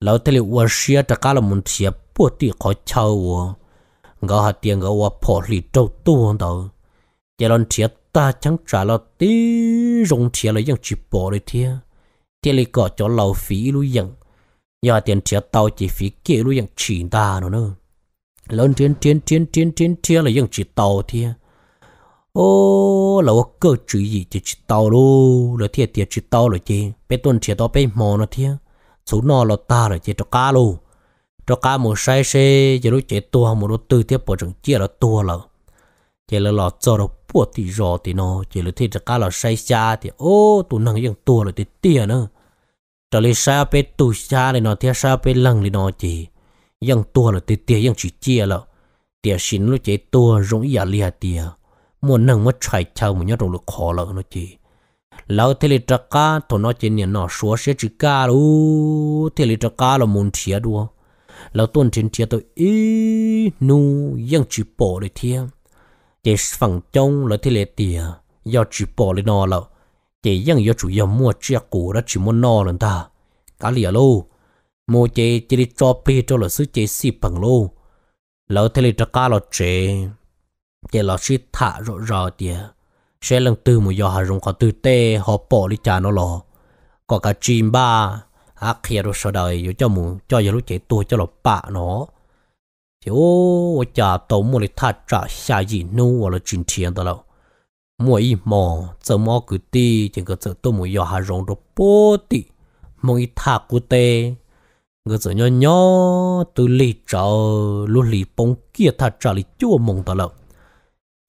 lão thế lệ uất xia tất cả là muốn xia bỏ tiệt có thơ ngõ hạt tiền ngõ uất bỏ lì trâu tu hơn đâu giờ lần thiệt ta chẳng trả lo tí rong thiệt lấy dân chỉ bỏ đi thiệt thiệt lấy cọ cho lầu phí lui dân giờ tiền thiệt tao chỉ phí kia lui dân chỉ ta nó nữa lần tiền tiền tiền tiền tiền thiệt lấy dân chỉ tao thiệt ô lầu cơ chỉ gì chỉ chỉ tao luôn rồi thiệt thiệt chỉ tao rồi chứ bé tuần thiệt tao bé mò nó thiệt số nó là ta rồi chứ cho cá luôn cho cá một sai xe giờ lúc chạy tua một lúc tư tiếp bỏ chừng chia là tua rồi จเลลอจรดปวดที่รอตีนอเจเลที่จะก้าลอใช้ชาที่โอ้ตัวนังยังตัวเลยเตี้ยเนอะจะเลยชาเปตุวชาเลยนอเทียชาเป็ลังเลยนอจียังตัวเลยเตี้ยยังชีเจียละเตียชินลูกเจตัวรงอยาเลียเตียมัวนั่งมัดใช้ชาวมันยังลู้ขอเละนอจีแล้วเทเลจักาตัวนอเจเนี่ยนอสัวเสียจิกาลูเทเลจักาละมุนเทียดัวแล้วต้นเทียนเทียตัวอีนูยังจีโปเลยเทียง chỉ phần trong là thế lệ tiền, do chỉ bỏ lên nó là chỉ rằng do chủ yếu mua chiếc cũ đó chỉ muốn nó lần ta cá lìa lô mua chế chỉ đi cho pe cho là sức chế xì bằng lô lỡ thế lệ cho cá là chế, chế là chỉ thả rõ rõ tiền, sẽ lần tư một do hà rung có từ tê họ bỏ đi trả nó lò có cả chim ba ác kia rồi sau đời cho mù cho giờ lúc chế tôi cho là bạ nó 就我家都没得他扎下一弄我了今天的了。mỗi mò giờ mò cứ đi chỉ có giờ tôi muốn yêu hà rong đồ bố đi mỗi thà cụ tê người giờ nhỏ nhỏ từ lì trầu luôn lì bông kia thà trà lì chua mong tao lợn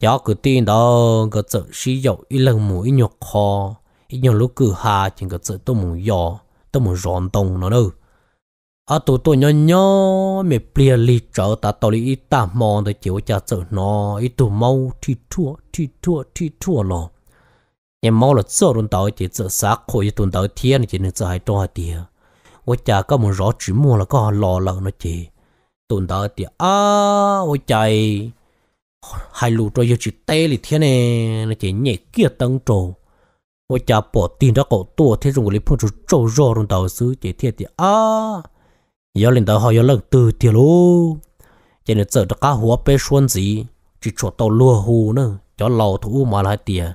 giáo cứ đi đó người giờ sử dụng ít lần mũi nhọc khó ít nhiều lúc cứ hà chỉ có giờ tôi muốn yêu tôi muốn rong đông nó đâu à tụ tụ nhỏ nhỏ mẹ bìa li trở ta tàu lì ta mòn để chịu cha sợ nó ít tụ mau thì thua thì thua thì thua lo em mau là sợ luôn tàu chỉ sợ xác ít tụn tàu thiên chỉ nên sợ hai trò tiề ô cha có một rõ chỉ là có lò lợn nó chỉ tụ tàu tiề à ô chạy hai lũ trò yêu chỉ tê lì thiên này nó chỉ nhẹ kia tăng trồ ô cha bỏ tin ra cổ tua thế rồi lấy phong trào trâu rò luôn tàu xứ chỉ thiên tiề à giờ lên tàu họ giờ lần từ tiền lô cho nên giờ cá hùa bê xuân gì chỉ cho tàu lúa hồ nữa cho lầu thủ mà lại tiền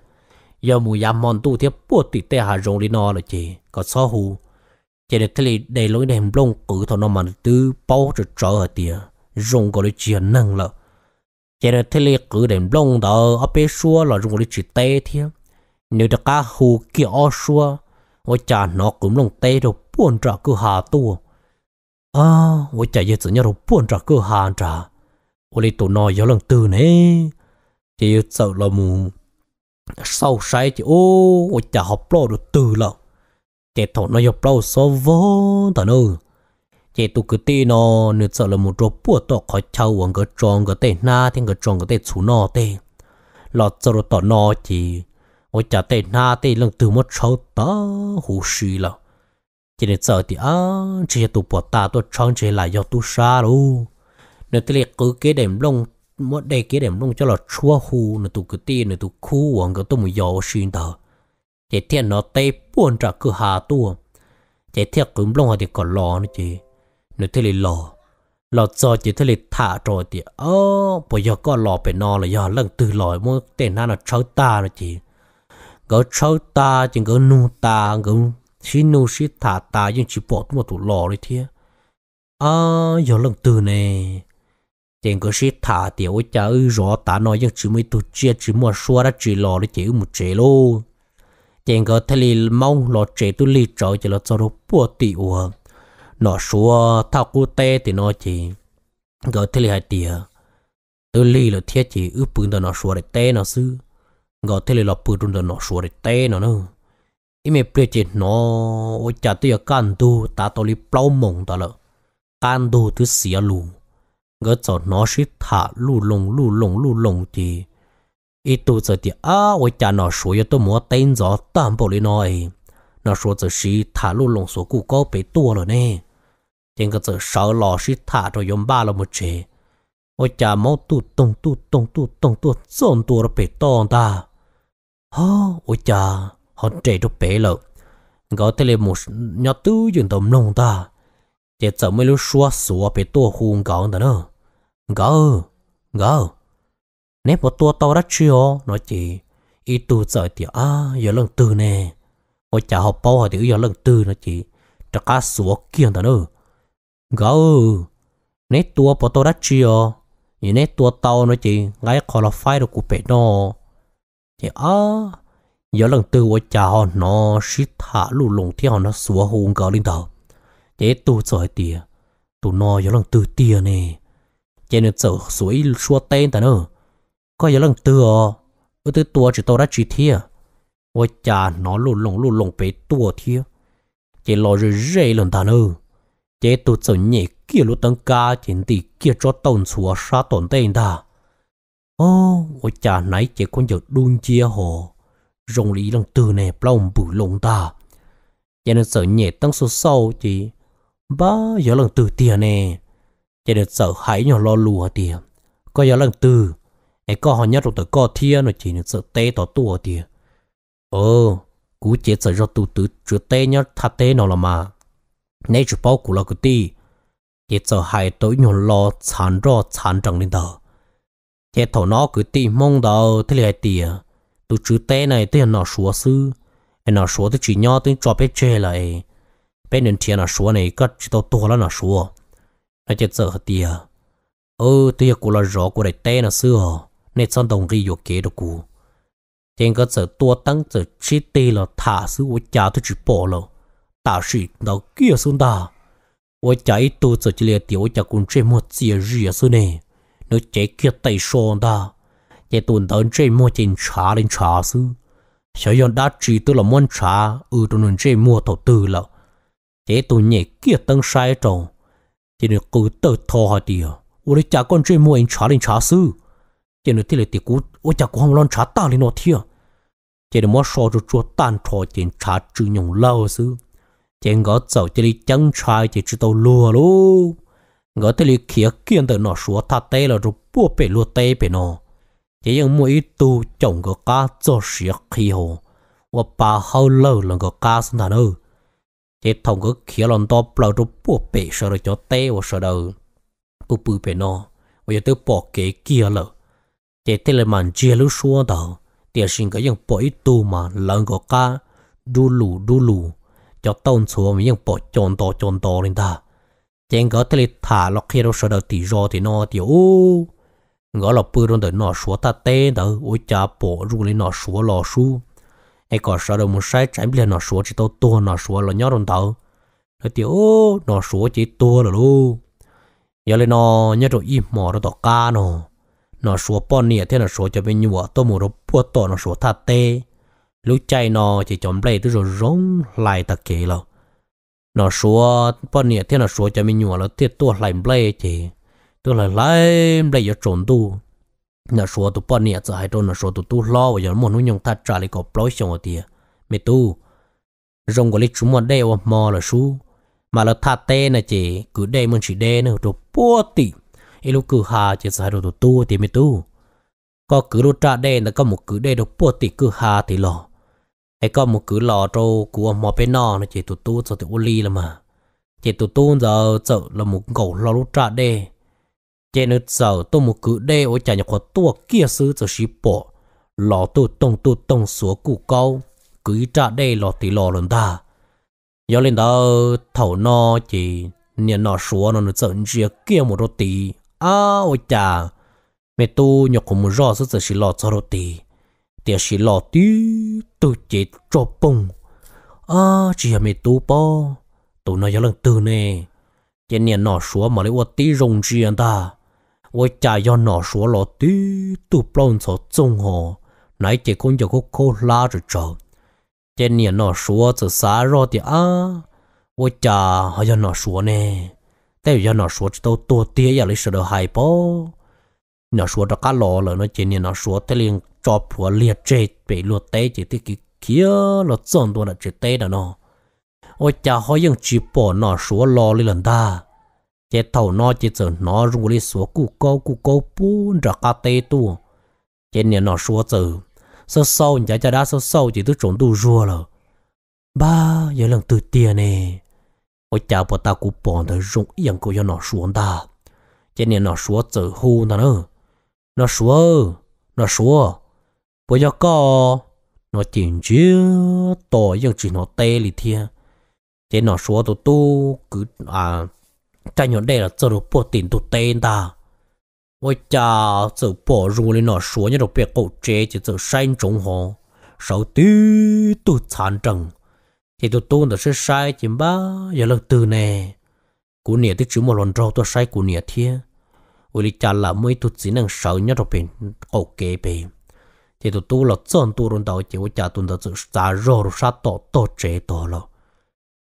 giờ mù yam mòn tu thiếp bùa tì tê hà rồng đi nọ rồi chị có so hù cho nên thế này đầy lối đèn lông cử thọ nó mà từ bao rồi trở ở tiền rồng có lấy chuyện năng lợ cho nên thế này cử đèn lông đó ở bê xua là rồng có lấy chỉ tê thiếp nếu được cá hù kia o xua ôi cha nó cũng lông tê đâu buồn trở cứ hà tu À, tôi chạy giờ chỉ nhớ rồi buồn trả cơ hàng trả. Tôi lấy tụ nói giờ lần từ nè. Chỉ sợ là mù. Sau say chỉ ô, tôi chả học lo được từ lợ. Chỉ thọ nó học lo so vô thằng ơi, Chỉ tụ cứ tin nó, nếu sợ là một rồi buồn to khỏi chào quăng cái tròn cái tên na thì cái tròn cái tên chú nọ tên. Lọt sợ rồi tao nó chỉ. Tôi chả tên na tên lần từ một sáu tá hủ sĩ lợ. จนเจอที่อ่ะจีตุปตาตัวช่องเชลายตุชาลูนที่เลกเกดเดมลงมดเดกเดมลงจะหลอดชั่วหูนตุกตีนตุคู่วังก็ต้องมียอชินเตอเจเทียนนอเตะป่วนจากคือหาตัวเจเทียกึมลงหัดก่อนรอนึ่งจีนตเลรอเราจอจิตทเลถ่าจอดีเออปวยก็รอไปนอนเลยยอเรื่องตื่นลอยมื่อเต้นหน้าเราเช้าตาเลยจีก็เช้าตาจึงก็นูตาก็ chỉ nô chỉ thả ta nhưng chỉ bỏ một tủ lò đi thế à giờ lần từ này tiền có chỉ thả tiểu cha ư rõ ta nói nhưng chỉ mới tụt chia chỉ mua xua ra chỉ lò đi chỉ một chế lô tiền có thay lì mong lò chế tu lì trở chỉ là cho nó bỏ tiểu nó xua thao cô tê thì nó chỉ có thay lì hai tiểu tu lì là thiết chỉ ướp bưng đó nó xua để tê nó sư có thay lì là bưng đó nó xua để tê nó nữa 伊们别着我，我家都要看图，打到了猛的了。干图都写路，走着是写路龙路龙路龙的。伊肚子的啊，我家那书也都没等着，单不的那诶，那说这是太路龙所孤高被多了呢。听个子少老师他着又买了么钱，我家毛都咚都咚都咚都动都多了被动的。啊，我家。họ trẻ rút bể lộ gõ thể là một nhà tư dùng tầm lòng ta chỉ sợ mấy lúc xua xua bể tua hùng gọn đó nữa gõ, gỡ nếu mà tua tao đã chưa nói chị ý tu sợ thì à giờ lần tư nè họ chả học bao họ thì giờ lần tư nó chị cho cá xua kia đó nữa gỡ nếu tua bỏ tao đã chưa như nếu tua tao nó chị ngay khó là phải được cụ bể nó thì à giờ lần tư của cha họ nó shit thả lù lùng theo nó xua hùng cả linh tàu chế tu sỏi tìa tu nó giờ lần tư tìa nè chế nó sợ suối xua tên ta nữa có giờ lần tư ở ờ. tư tua chỉ tao đã chỉ thia ôi cha nó lù lùng lù lùng bé tua thia chế lo rồi rê lần ta nữa chế tu sợ nhẹ kia lù tăng ca chiến tỷ kia cho tồn xua sa tồn tên ta ô ôi cha nãy chế con giờ đun chia hồ rong lý lòng từ nè plong bù lông ta cho nên sợ nhẹ tăng số sâu chỉ ba giờ lần từ tiền nè cho nên sợ hãy nhỏ lo lùa tiền có giờ lần từ ấy có họ nhất rồi tới có thiên rồi chỉ nên sợ té tỏ tua tiền ờ cú chết sợ do tu tụ chưa té nhá tha té nó là mà nay chụp bao cú là cái ti chết sợ hãy tối nhỏ lo chán rõ chán chẳng lên đó, chết thổ nó cứ ti mong đó thế là tiền tôi chữ tê này tôi nó số sư nó số tôi chỉ nhau tôi cho bé chơi lại bé nên thiền nó số này cắt chỉ tao to là nó số nó chết sợ thì, tiệt ơ tôi cũng là rõ của đại tê nó sư nên son đồng ri yo kế được cú trên cái sợ tua tăng sợ chi tê là thả sư của cha tôi chỉ bỏ rồi ta sĩ nó kia xuống ta tôi chạy tôi sợ chỉ là tiểu cha cũng chơi một chia rìa sư này nó chạy kia tay son ta chế tuần tới chế mua trên trà lên trà sư sở yon đã chỉ tôi là muốn trà ở ừ, tôi nên chế mua thổ tư lợ chế tuần nhẹ kia tân sai trồng chế nên cứ tự thò hỏi tiều ủa đấy cha con chế mua anh trà lên trà sư chế nên thì là tiệt cú ủa cha con không lon trà ta lên nó thiệt chế nên mua sò rồi chua tan trò trên trà trừ nhung lâu sư chế ngõ dầu chế đi chân trà chế chỉ tàu lúa luôn ngõ thế là kia kiên tới nó xuống thắt tay là rồi bua bể lùa tay bể nó 也用每一度整个家做实气候，我把好 lâu lần cái cá sinh thành ư, chỉ thông cái kia đó bao nhiêu bộ bể sợ được cho té và sợ đầu, bộ bự bể và tôi bỏ cái kia lợ, chỉ thế là mình chia lúc xua đó, tiền cái dùng bỏ ít tu mà cái cá đu lù đu lù, cho tông chúa mình dùng bỏ chọn to chọn to lên ta, chỉ cái thế là thả lọc kia đâu sợ đầu rồi thì nó ngõ lọ bự rồi đợi nó số ta tê đỡ ôi cha bộ ru lấy nó số lọ su ai có sợ đâu muốn sai trái liền nó số chỉ tao tua nó số là nhớ đồng tàu nó tiểu nó số chỉ tua là lu giờ lên nó nhớ rồi im mò rồi tao ca nọ, nó số bọn nè thế nó số cho bên nhựa tôi muốn rồi bùa tao nó số ta tê lúc chạy nó chỉ chọn play tôi rồi rong lại ta kể lâu nó số bọn nè thế nó số cho bên nhựa là tiết tua lại play chỉ tức là lấy lấy giờ trộn tu nhà số tụ bao nhiêu giờ hay đâu nhà số tụ tu lo giờ muốn nuôi nhung ta trả lại có bao nhiêu tiền mẹ tu rong của lịch chúng mình đây ở mò là số, mà là thà tê này chỉ cứ đây mình chỉ đây nè đồ bố tị ý lúc cứ hà chị sao đồ tu thì mẹ tu có cứ đồ trả đây là có một cứ đây đồ bố tị cứ hà thì lò hay có một cứ lò trâu của mò bên nọ nè chị tụ tu cho tụ uli là mà chỉ tụ tu giờ sợ là một gấu lo lúc trả đây chế nước sầu tôi một cử đê ở chả nhập khóa tua kia sư cho xí bộ lò tôi tông tôi tông số cụ câu cứ trả đê lò tí lò lần ta do lên đó thầu no chỉ nhìn nó số nó nó giận chia kia một đô tí à ở chà mẹ tôi nhập khóa một rõ sư cho xí lò cho đô tí tiếc xí lò tí tôi chế cho bông à chỉ là mẹ tôi bỏ tôi nó giờ lần từ nè chén nhìn nọ số mà lấy ô tí rồng chia ta 我家要拿说了的都不能说中哦，那结果就个口拉着走。今年那说这啥热的啊？我家还要那说呢，但要那说这都多跌呀，你说的害不？那说这干老了，那今年那说这连抓破裂这被落呆这这个 kia 了，真多了这呆的呢。我家好像只把那说老的人哒。chế thầu nó chế giờ nó rủ lên số cụ câu cụ câu bu ra cá tê tu chế nhà nó số giờ sơ sâu nhà cha đã sơ sâu chỉ tôi trốn tu rùa rồi ba giờ lần từ tiền nè ôi cha bà ta cụ bỏ thở rụng yên cụ cho nó xuống ta chế nhà nó số giờ hù ta nữa nó số nó số bây giờ có nó tiền chưa, tội nhưng chỉ nó tê lì thiên chế nó số tụ tu cứ à cha nhọn đây là cho đồ bộ tiền tụt tên ta với cha sự bỏ ru lên nó xuống như đồ bia cậu chế chỉ sự sai trống hồ sau tí tụt chán trần thì tụt tuôn là sẽ sai chỉ ba giờ lần từ nè của nè thì chỉ một lần rồi tôi sai của nè thiê với cha là mới tụt chỉ năng sợ nhất đồ bia cậu kế bề thì tụt tu là chân tu rồi đầu chỉ với cha tuôn là sự giả rồi sát tổ tổ chế tổ lo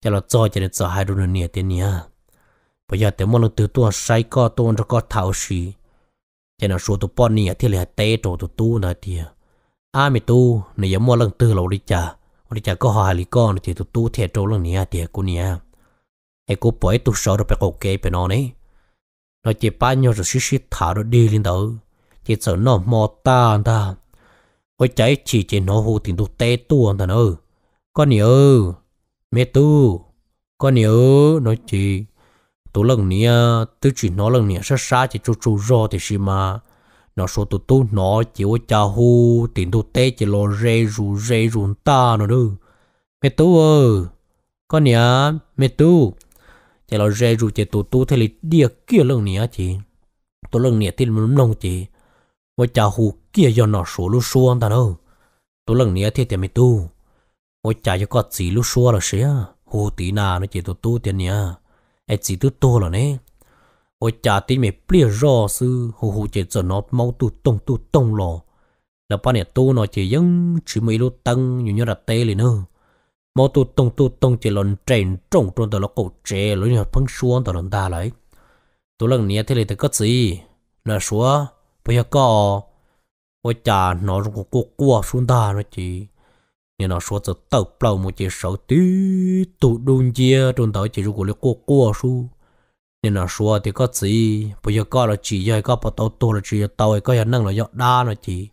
chỉ là cho chỉ là sợ hai đứa nè tiền nha bây giờ tới mong tự tua sai co tôn cho co thảo sĩ cho nên suốt tụ bọn nia thì là tế trổ tụ tu nè thì à mi tu nè giờ mong lần tự lâu đi cha, đi cha có hòa lý con thì tụ tu thiệt trổ lần nia thì cô nè hay cô bỏ tu sợ rồi phải cầu kê phải nó nè nó chỉ ba nhau rồi xí xí thả rồi đi lên đó chỉ sợ nó mò ta anh ta ôi cháy chỉ chỉ nó hù tiền tụ tế tu anh ta nữa con nhớ mẹ tu con nhớ nói chỉ tu lần nia tu chỉ nó lần nia sát sát chỉ chú chu rõ thì xí mà nó số tu tu nó chỉ có cha hu tiền tu té chỉ lo rê rù rê rù ta nó nữa mẹ tu ơ con nia mẹ tu chỉ lo rê rù chỉ tu tu thế là địa kia lần nia chỉ tu lần nia tiền mình lòng chỉ có cha hu kia do nó số lu xuống ta đâu tu lần nia thì thì mẹ tu có cha cho có chỉ lu số là xí à hu tí nào nó chỉ tu tu tiền nia ai chỉ tu to là nè ôi cha tí mẹ bia rõ sư hồ hồ chỉ cho nó mau tu tông tu tông lò là ba nè tu nó chỉ giống chỉ mấy lô tăng như như là tê liền nữa mau tu tông tu tông chỉ lần trên trồng trong tờ nó cổ trẻ lối nhà phăng xuống tờ lần ta lại tu lần nè thế này thì có gì là xóa bây giờ có ôi cha nó cũng cua cua xuống ta nó chỉ 你那说这到不了母鸡手，嘟嘟东街中大街，如果你过过树，你那说的个字，不要搞了鸡呀，搞不到多了，只有到，搞要弄了要打了去。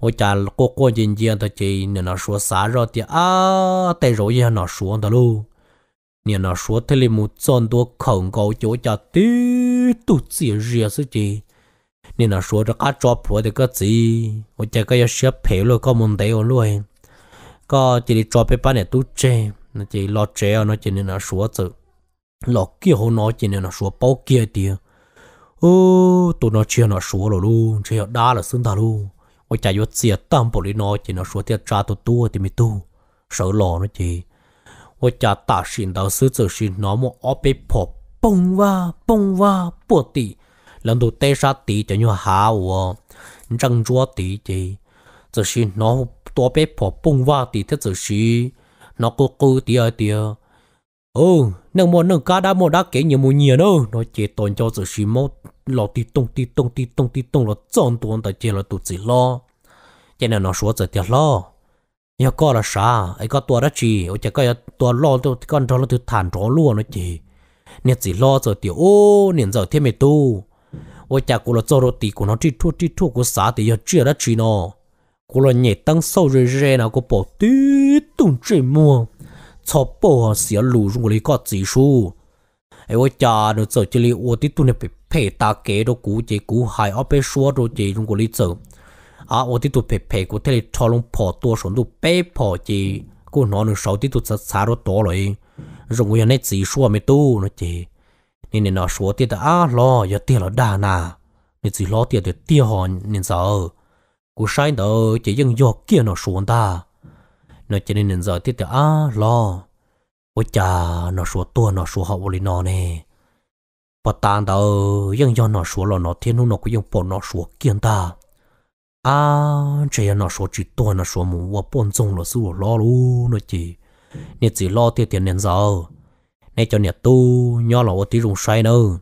我家过过年家的鸡，你那说啥肉的啊？带肉也是说的喽。你那说的里木这多，恐高就家嘟嘟自己认识鸡。你那说这阿抓婆的个字，我这个要写赔了，搞蒙呆我了。có chỉ đi cho bé ba này tu chê nó chỉ lo chê ở nó chỉ nên là số chữ lo kia hồ nó chỉ nên là số bao kia đi ô tụi nó chia nó số rồi luôn chia đã là xứng ta luôn ôi chả có xìa tâm bộ lý nó chỉ nó số tiền trả tụi tu thì mới tu sợ lo nó chỉ ôi chả ta xin đào sư tử xin nó mà ở bé phổ bông va bông va bộ tỷ lần đầu tê sát tỷ cho nhau hạ wo răng chúa tỷ chỉ chỉ xin nó thì thật sự nó cô cô tìa tìa ừ nâng mô nâng cá đá mô đá kể nhiều mô nhiều nữa nó chế tồn cho sự xí mô lọ tì tông tì tông tì tông tì tông lọ chọn tuôn tại chế là tụt gì lo cho nên nó số giờ tiệt lo nhà có là sa ấy có tua đó chỉ ở chỉ có tua lo tôi con đó là tôi thản rõ luôn nó chỉ nên chỉ lo giờ tiệt ô nên giờ thêm mấy tu ở chả cô là cho đồ tì của nó chỉ thua chỉ thua của xã thì giờ chưa đó chỉ nó cô lo nhẹ tăng sâu rồi rè nào cô bỏ tí tung chơi mua cho bỏ họ xỉa lù rồi lấy có gì su ai ôi cha nó sợ chơi lấy ô tí tung này bị phê ta kế đó cú chơi cú hại ở bên xóa rồi chơi rồi à ô tí tung phê phê cô thấy cho lòng bỏ xuống tu bé bỏ chơi cô nói nó sáu tí tung sát sát đó to rồi người này gì xóa mới tu nó chơi nên nó xóa tiền à lo giờ tiền nó đa nà nên chỉ lo tiền để tiêu hòn nên cú sai đó chỉ dân giọt kia nó xuống ta nó chỉ nên giờ tiếp theo á lo ôi cha nó xuống tua nó xuống hậu lì nó nè bà ta đó dân do nó xuống lo nó thiên nó cũng dân bỏ nó xuống kia ta à chỉ nó xuống chỉ tua nó xuống muốn qua bôn trông nó xuống lo luôn nó chỉ nên chỉ lo tiếp theo nên giờ nên cho nên tu nhớ là ôi tí rung sai nữa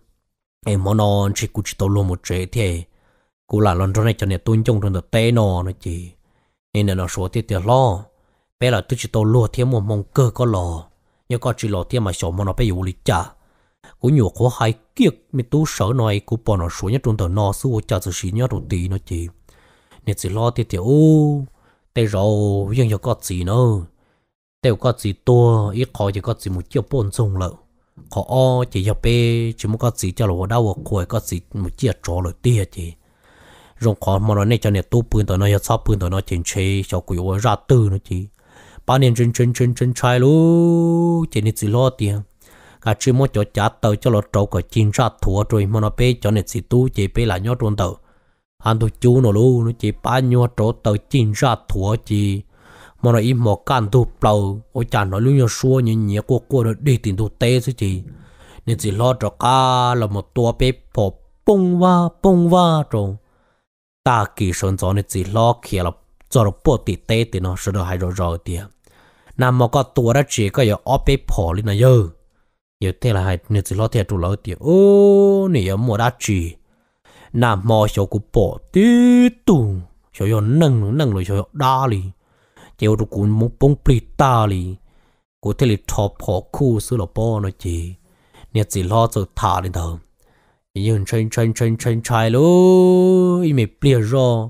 em muốn nó chỉ cú chỉ tao luôn một chế thế cú là lần này cho nên tôi trông trong được tê nọ nó chỉ nên là nó số tiền tiền lo bé là tôi chỉ tôi lúa thêm một mong cơ có lò nhưng có chỉ lo thêm mà số mà nó phải yếu lý trả cú nhiều khó hay kiệt mi tú sở nói cú bỏ nó số nhất trong tờ nó số trả sự xí nhất đầu tí nó chỉ nên chỉ lo tiền tiền ô tê rồi nhưng giờ có gì nữa tê có gì to ít khó thì có gì một chiếc bồn dùng lợ khó o chỉ giờ bé chỉ một có gì cho lò đau ở cuối có gì một chiếc trò lợ tia chỉ rong khó mà nó này cho nên tu bùn tao nó ya sao bùn tao nó chỉnh chế cho quỷ ô ra tư nó chỉ ba niên chân chân chân chân trai lu chỉ nên chỉ lo tiền cả chỉ muốn cho trả tàu cho nó trâu cái chỉnh ra thua rồi mà nó bé cho nên chỉ tu chỉ bé là nhót luôn tàu anh tôi chú nó luôn nó chỉ ba nhót trâu tàu chỉnh ra thua chỉ mà nó im một cái tu bầu ôi chả nó luôn nhớ xua nhớ nhớ qua qua được đi tìm tu tê chứ chỉ nên chỉ lo cho cả là một tua bé phổ bung va bung va rồi ta kỳ sơn gió nên chỉ lo kia là cho nó bộ tỉ tế thì nó sẽ được hay rồi rồi thì nà mà có tua đó chỉ có giờ óp bếp phò lên này giờ giờ thế là hay nên chỉ lo thiệt chủ lo thì ô nè giờ mua đã chỉ nà mà cho cụ bộ tí tù cho giờ nâng nâng rồi cho giờ đa li chiều tụ cụ muốn bông pli ta li cụ thế là thọ phò khu xứ là bo nó chỉ nên chỉ lo cho thả lên thôi yên chân chân chân chân chạy lô y mày bia rô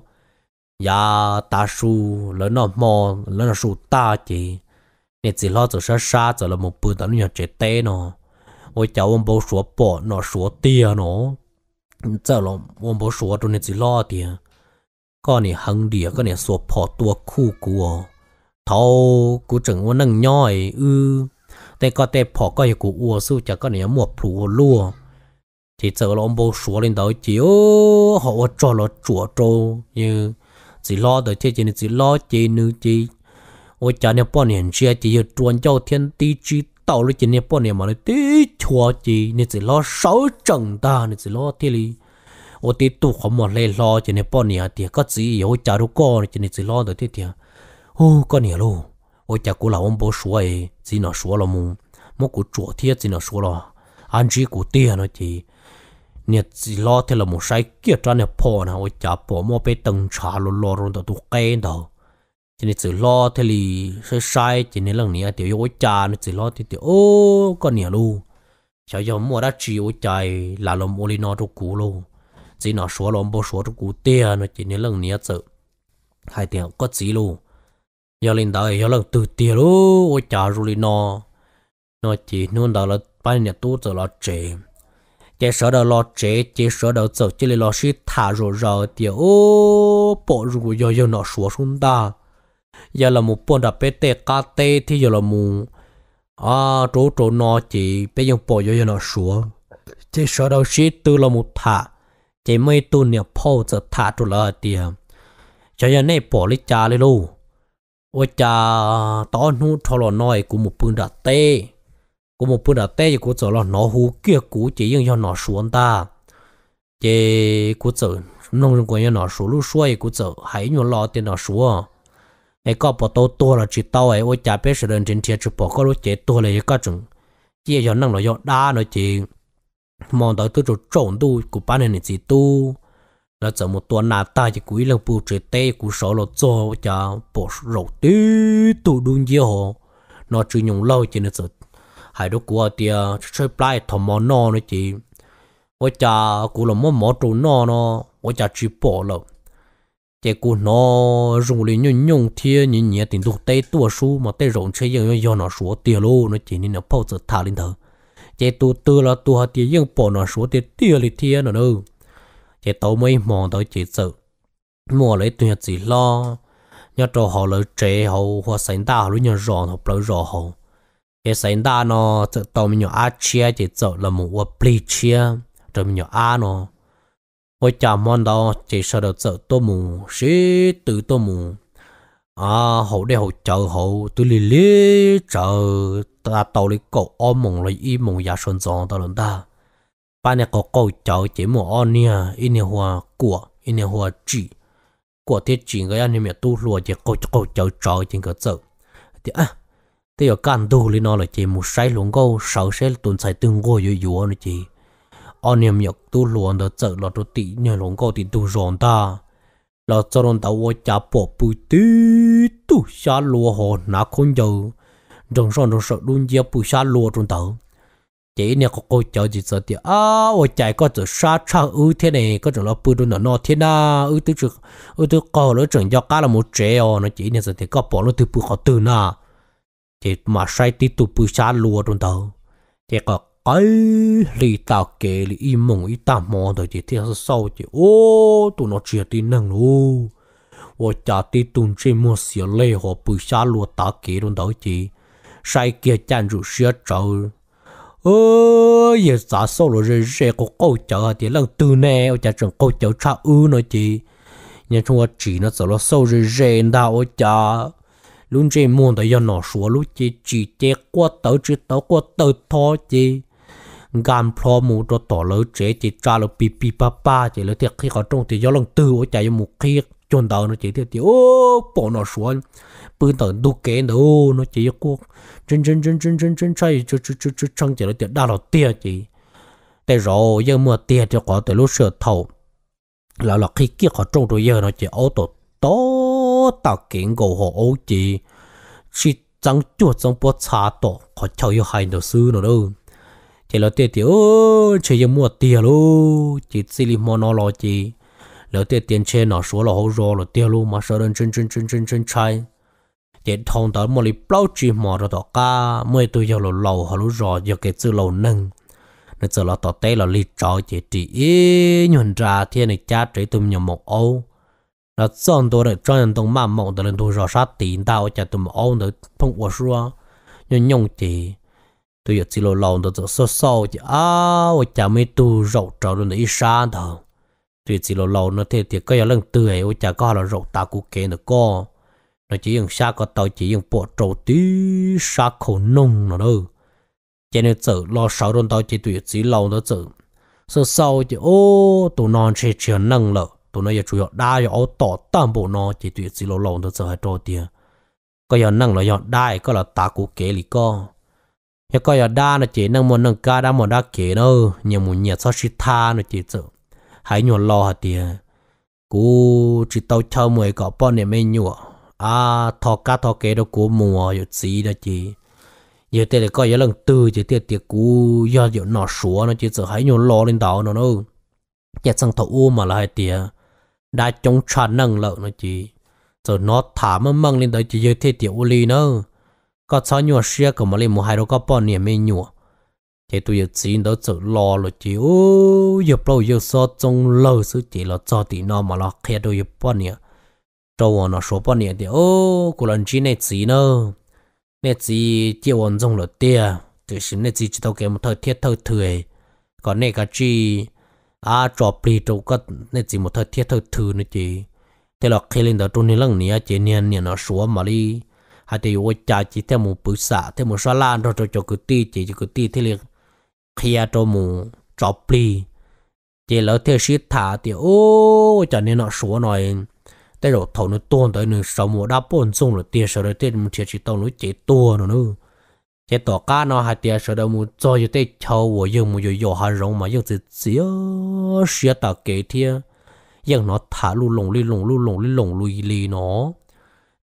ya ta su lớn nó mò lớn nó su ta chị nè chỉ lo cho sa sa cho là một bữa tao nhặt chế tê nó ôi cháu ông bố số bỏ nó số tia nó giờ là ông bố số tôi nè chỉ lo tia con nè hăng đĩa con nè số bỏ tua khu của thâu cú chừng nó nâng nhoi ư ừ. tê có tê bỏ coi của ua su chả con nè mua phụ lúa thì giờ là bố số lên đó chỉ họ cho là chùa trâu như chỉ lo tới thế chỉ chỉ lo chỉ nữ chỉ ôi cha nè bọn nè chia chỉ chuẩn cho thiên tí chỉ tao lấy chỉ nè bọn nè mà lấy tí chùa chỉ nè chỉ lo sáu trần ta nè chỉ lo thế li ôi tí tu không mà lấy lo chỉ nè bọn nè thì có gì ôi cha đâu có chỉ nè chỉ lo tới thế thì ô con nè luôn ôi cha cô là ông bố số ấy chỉ nó số là mù mà cụ chùa thiết chỉ nó số là anh chỉ cụ tiền nó chỉ nhiệt gì lo thế là một sai kia cho nhiệt phò nào ôi chả phò mua bê tông trả lo lo đó tụi cây đâu chỉ nhiệt lo thế là sai sai chỉ nên lần này tiểu ôi chả chỉ lo thì tiểu ô con nhiệt luôn cho giờ mua đã chỉ ôi chả là lo mua đi nó tụi cũ luôn chỉ nó số lo bố số tụi cũ tiền nó chỉ nên lần này sợ hai tiền có gì luôn giờ lên đời giờ lần từ tiền luôn ôi chả rồi nó nó chỉ nuôn đó là bao nhiêu tuổi rồi là trẻ chế sở đầu lo chế chế sở đầu dầu chế lì lo sĩ thả rồi rồi thì ô bộ rủ giờ giờ nó sủa xuống ta giờ là một bọn đập bê tê cá tê thì giờ là mù. à chỗ chỗ nó chỉ bây giờ bỏ giờ giờ nó sủa chế sở đầu sĩ từ là một thả chế mấy tu nè phô giờ thả chỗ là thì cho giờ nè bỏ lấy cha lấy luôn ôi cha tao nu thọ lo nói của một bọn đập tê của một bữa đã tê của chỗ là nó hú kia cũ chỉ nhưng do nó xuống ta chỉ của chỗ nông dân của nó xuống lúc xuôi của chỗ hãy nhổ lọ thì nó xuống ai có bỏ tàu tua là chỉ tàu ấy ôi cha bé sự đơn trên thiệt chụp bỏ có lúc chế tua là các chừng chỉ do năng là do đa nó chỉ mong tới tôi chỗ trộn tu của bán này chỉ tu là chỉ một tuần nà ta chỉ quý là bù chế tê của số là cho cha bỏ rổ tí tu đun gì nó chỉ nhung lâu chỉ nó chỉ hai đứa của tia chơi play thầm mò nó nữa chị ôi cha cụ là mò mò trụ nó nó ôi cha chỉ bỏ lợ chị cụ nó dùng lý nhung nhung thiên nhìn nhẹ tình dục tay tua su mà tây rộng chơi yêu yêu nó số tia lô nó chỉ nên là bao giờ thả lên thở chị tu tư là tu hạt tia yêu bỏ nó số tia tia lì thiên nó đâu chị tao mới mò tới chị sợ mò lấy tuyệt gì lo nhớ cho họ lấy trẻ họ hoặc sinh ta họ lúc nhớ rõ họ lấy rõ họ cái sáng đa nó tự tàu mình nhỏ á chia chỉ dậu là một vật bì chia rồi mình nhỏ á nó với chả món đó chỉ sợ được dậu tôi mù xí từ tôi mù à hậu đây hậu chờ hậu tôi lì lì chờ ta tàu lì cậu ôm mùng y mùng giá xuân giòn tao lần ta ba này có cậu chờ chỉ mù ôn nha in này hoa của in này hoa chỉ của thiết chỉ người anh em tu lùa chỉ cậu cậu chờ chờ chỉ cái dậu thì à thì ở căn tu lý nó là chỉ một sai luồng câu sáu sẽ tồn tại tương ngô yếu yếu nó chỉ ở niệm nhật tu luồng đó chợ là tu tỷ nhờ luồng câu thì tu rộn ta là cho nên tao vô chả bỏ bù tí tu xa lùa hồ nà không dầu trong son trong sợ đun dẹp bù xa lùa trong tàu chỉ nè có cô chờ chỉ sợ thì à ở chạy có chỗ xa xa ư thế này có chỗ là bù đun nó thế na ư tôi trực ư tức có lối trường cho cá là một trẻ nó chỉ nè sợ thì có bỏ nó từ bù khó từ na thì mà say tí tụ bùi xa lùa trong tàu thì có cái lì tàu kể lì im mộng ít tạm mò rồi thì thế sau thì ô tụ nó chia tí năng lù ô chả tí tụn chỉ muốn xìa lê họ bùi xa lùa tàu kể trong tàu thì say kia chăn rủ xìa trâu ơ giờ giả sau rồi rồi rồi có câu chở à, thì lần từ nè ô chả chẳng câu chở cha ư nói chị nhưng chúng ta chỉ nó sợ nó sâu rồi rồi đau ô chả luôn trên muốn đời yon nó số lúc chỉ chỉ chế qua tới chỉ tới qua tới thôi chứ gan pro mu cho tổ lỡ chế chỉ trả lỡ pi pi pa pa chỉ lỡ thiệt khi họ trong thì do lòng tư ở chạy một khi chôn đầu nó chỉ thiệt thì ô bỏ nó xuống bưng tận đu kế nó nó chỉ cuộc chân chân chân chân chân chân chạy chân chân chân chân chân chỉ lỡ thiệt đa lỡ tiệt chỉ tại rồi giờ mưa tiệt cho có tới lúc sửa thầu là là khi kia họ trong rồi giờ nó chỉ ô tô tốt 多大见过和欧字，是张脚张波差多，可巧又害到输了喽。chỉ là tiền tiêu chỉ yêu mua tiền luôn chỉ chỉ li mua nó lo chỉ là tiền tiền chơi nó số là hậu rồi là tiền luôn mà sợ đơn chân chân chân chân chân chơi chỉ thằng đó mua li bao chỉ mua rồi đó cả mới tôi giờ là lâu họ lúc rồi giờ cái chữ lâu nâng nó giờ là tao té là li trò chỉ chỉ nhuận ra thiên này cha chỉ tụm nhầm một ô 那众多的专业动漫梦的人都说啥点到家都没熬的碰我说，要用的，都要记录老的这少少的啊，我家没都肉找的那一山头，对记录老那天天个要人对，我家搞了肉打鼓给那个，那只用下个刀只用波州的沙口弄了都，今天走老少人到这对记录老的走，少少的哦，都难吃吃弄了。tụi nó chủ yếu đa yếu tỏ tâm bộ nó chỉ tụi chỉ lâu lâu nó giờ hết rồi tiền có yếu năng là yếu đại có là ta cú kế lì co yếu có yếu đa nó chỉ năng muốn năng ca đa muốn đa kế đâu nhiều muốn nhiệt so sánh tha nó chỉ sợ hãy nhổ lo hả tiền cú chỉ tao chơi mười cọ bọn này mấy nhụa, à thọ ca thọ kế đâu cú mùa yếu gì đó chỉ giờ tiền là có yếu lần từ chỉ tiền tiền cú yếu yếu nọ sủa nó chỉ sợ hãy nhổ lo lên tàu nó đâu nhà sang thọ u mà là hai tiền đã chống trả năng lượng nó chỉ rồi nó thả mơ măng lên tới chỉ dưới thế tiểu uli nữa có sao nhua xe của mà lên một hai đâu có bọn niệm mê nhua thế tôi giờ chỉ đó sự lo rồi chỉ ô giờ bao giờ so trong lâu sự chỉ là cho tí nó mà nó khe đôi giờ bọn niệm hoàn nó số bọn niệm thì ô của lần chỉ này chỉ nữa này chỉ chiều hoàn trong là tia từ xin này chỉ chỉ tao cái một thời thiết thời thừa còn này cái chỉ อาจอบปีตก็เนี่ยจิมุทเทียเทือนจีแต่เลาเคลนเดตุนี่ลังเนียเจเนียนเนียนะสวมาลีหาเตยวจาจีเทมูปุษะเทมูสลานโรจกุตีจีจกุตีที่เรียกเคียโตมูจอบปีเจแล้วเทชิตถาเตโอ้จะเนียนะสวหน่อยแต่เราถอนตัวตัวหนึ่งสมุดดาปนซุงหรือเตียเสรเทตมุเทชิตตัวหนึ่งเจตัวหนึ่ง thế tỏ nó hai tia sợ đâu mu cho yêu tê châu wo yêu mu yêu yêu rong mà yêu chỉ chỉ xia ta kế thia yêu nó thả lu lồng li lồng lu lồng li lồng lu nó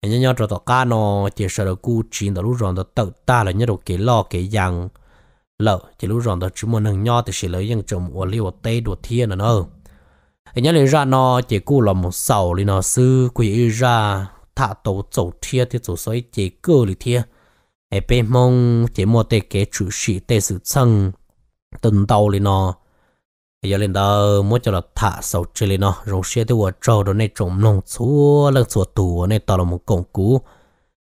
anh nhớ nhớ cho nó chỉ sợ đâu cu chín đó lu rong đó tự ta là nhớ đâu kế lo giang lợ chỉ lu rong đó chỉ muốn hàng nho thì sẽ lấy giang trồng wo li wo tê đồ thia nữa anh nhớ lấy ra nó chỉ cu là một sầu li nó sư quỷ ra thả tổ tổ thia thì tổ soi chỉ cơ li thia ai bé mong chỉ mua tê kế chủ sĩ tê sự chân tuần đầu lên nó giờ lên đó mua cho là thả sầu chơi lên nó rồi xe tôi vừa trâu đó này trộm nông chúa lần chúa tù này tao là một công cụ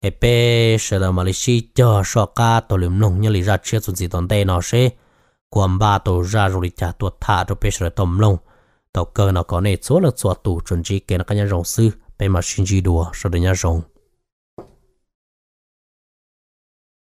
ai bé sẽ là Malaysia cho so ca tôi liếm nông như lý ra chơi chuyện gì toàn tê nó sẽ quan ba tôi ra rồi trả tôi thả tôi bé sẽ là tôm lông tàu cơ nó có này chúa lần chúa tù chuẩn chỉ cái nó cái nhà rồng sư bé mà xin chỉ đùa sau đó nhà rồng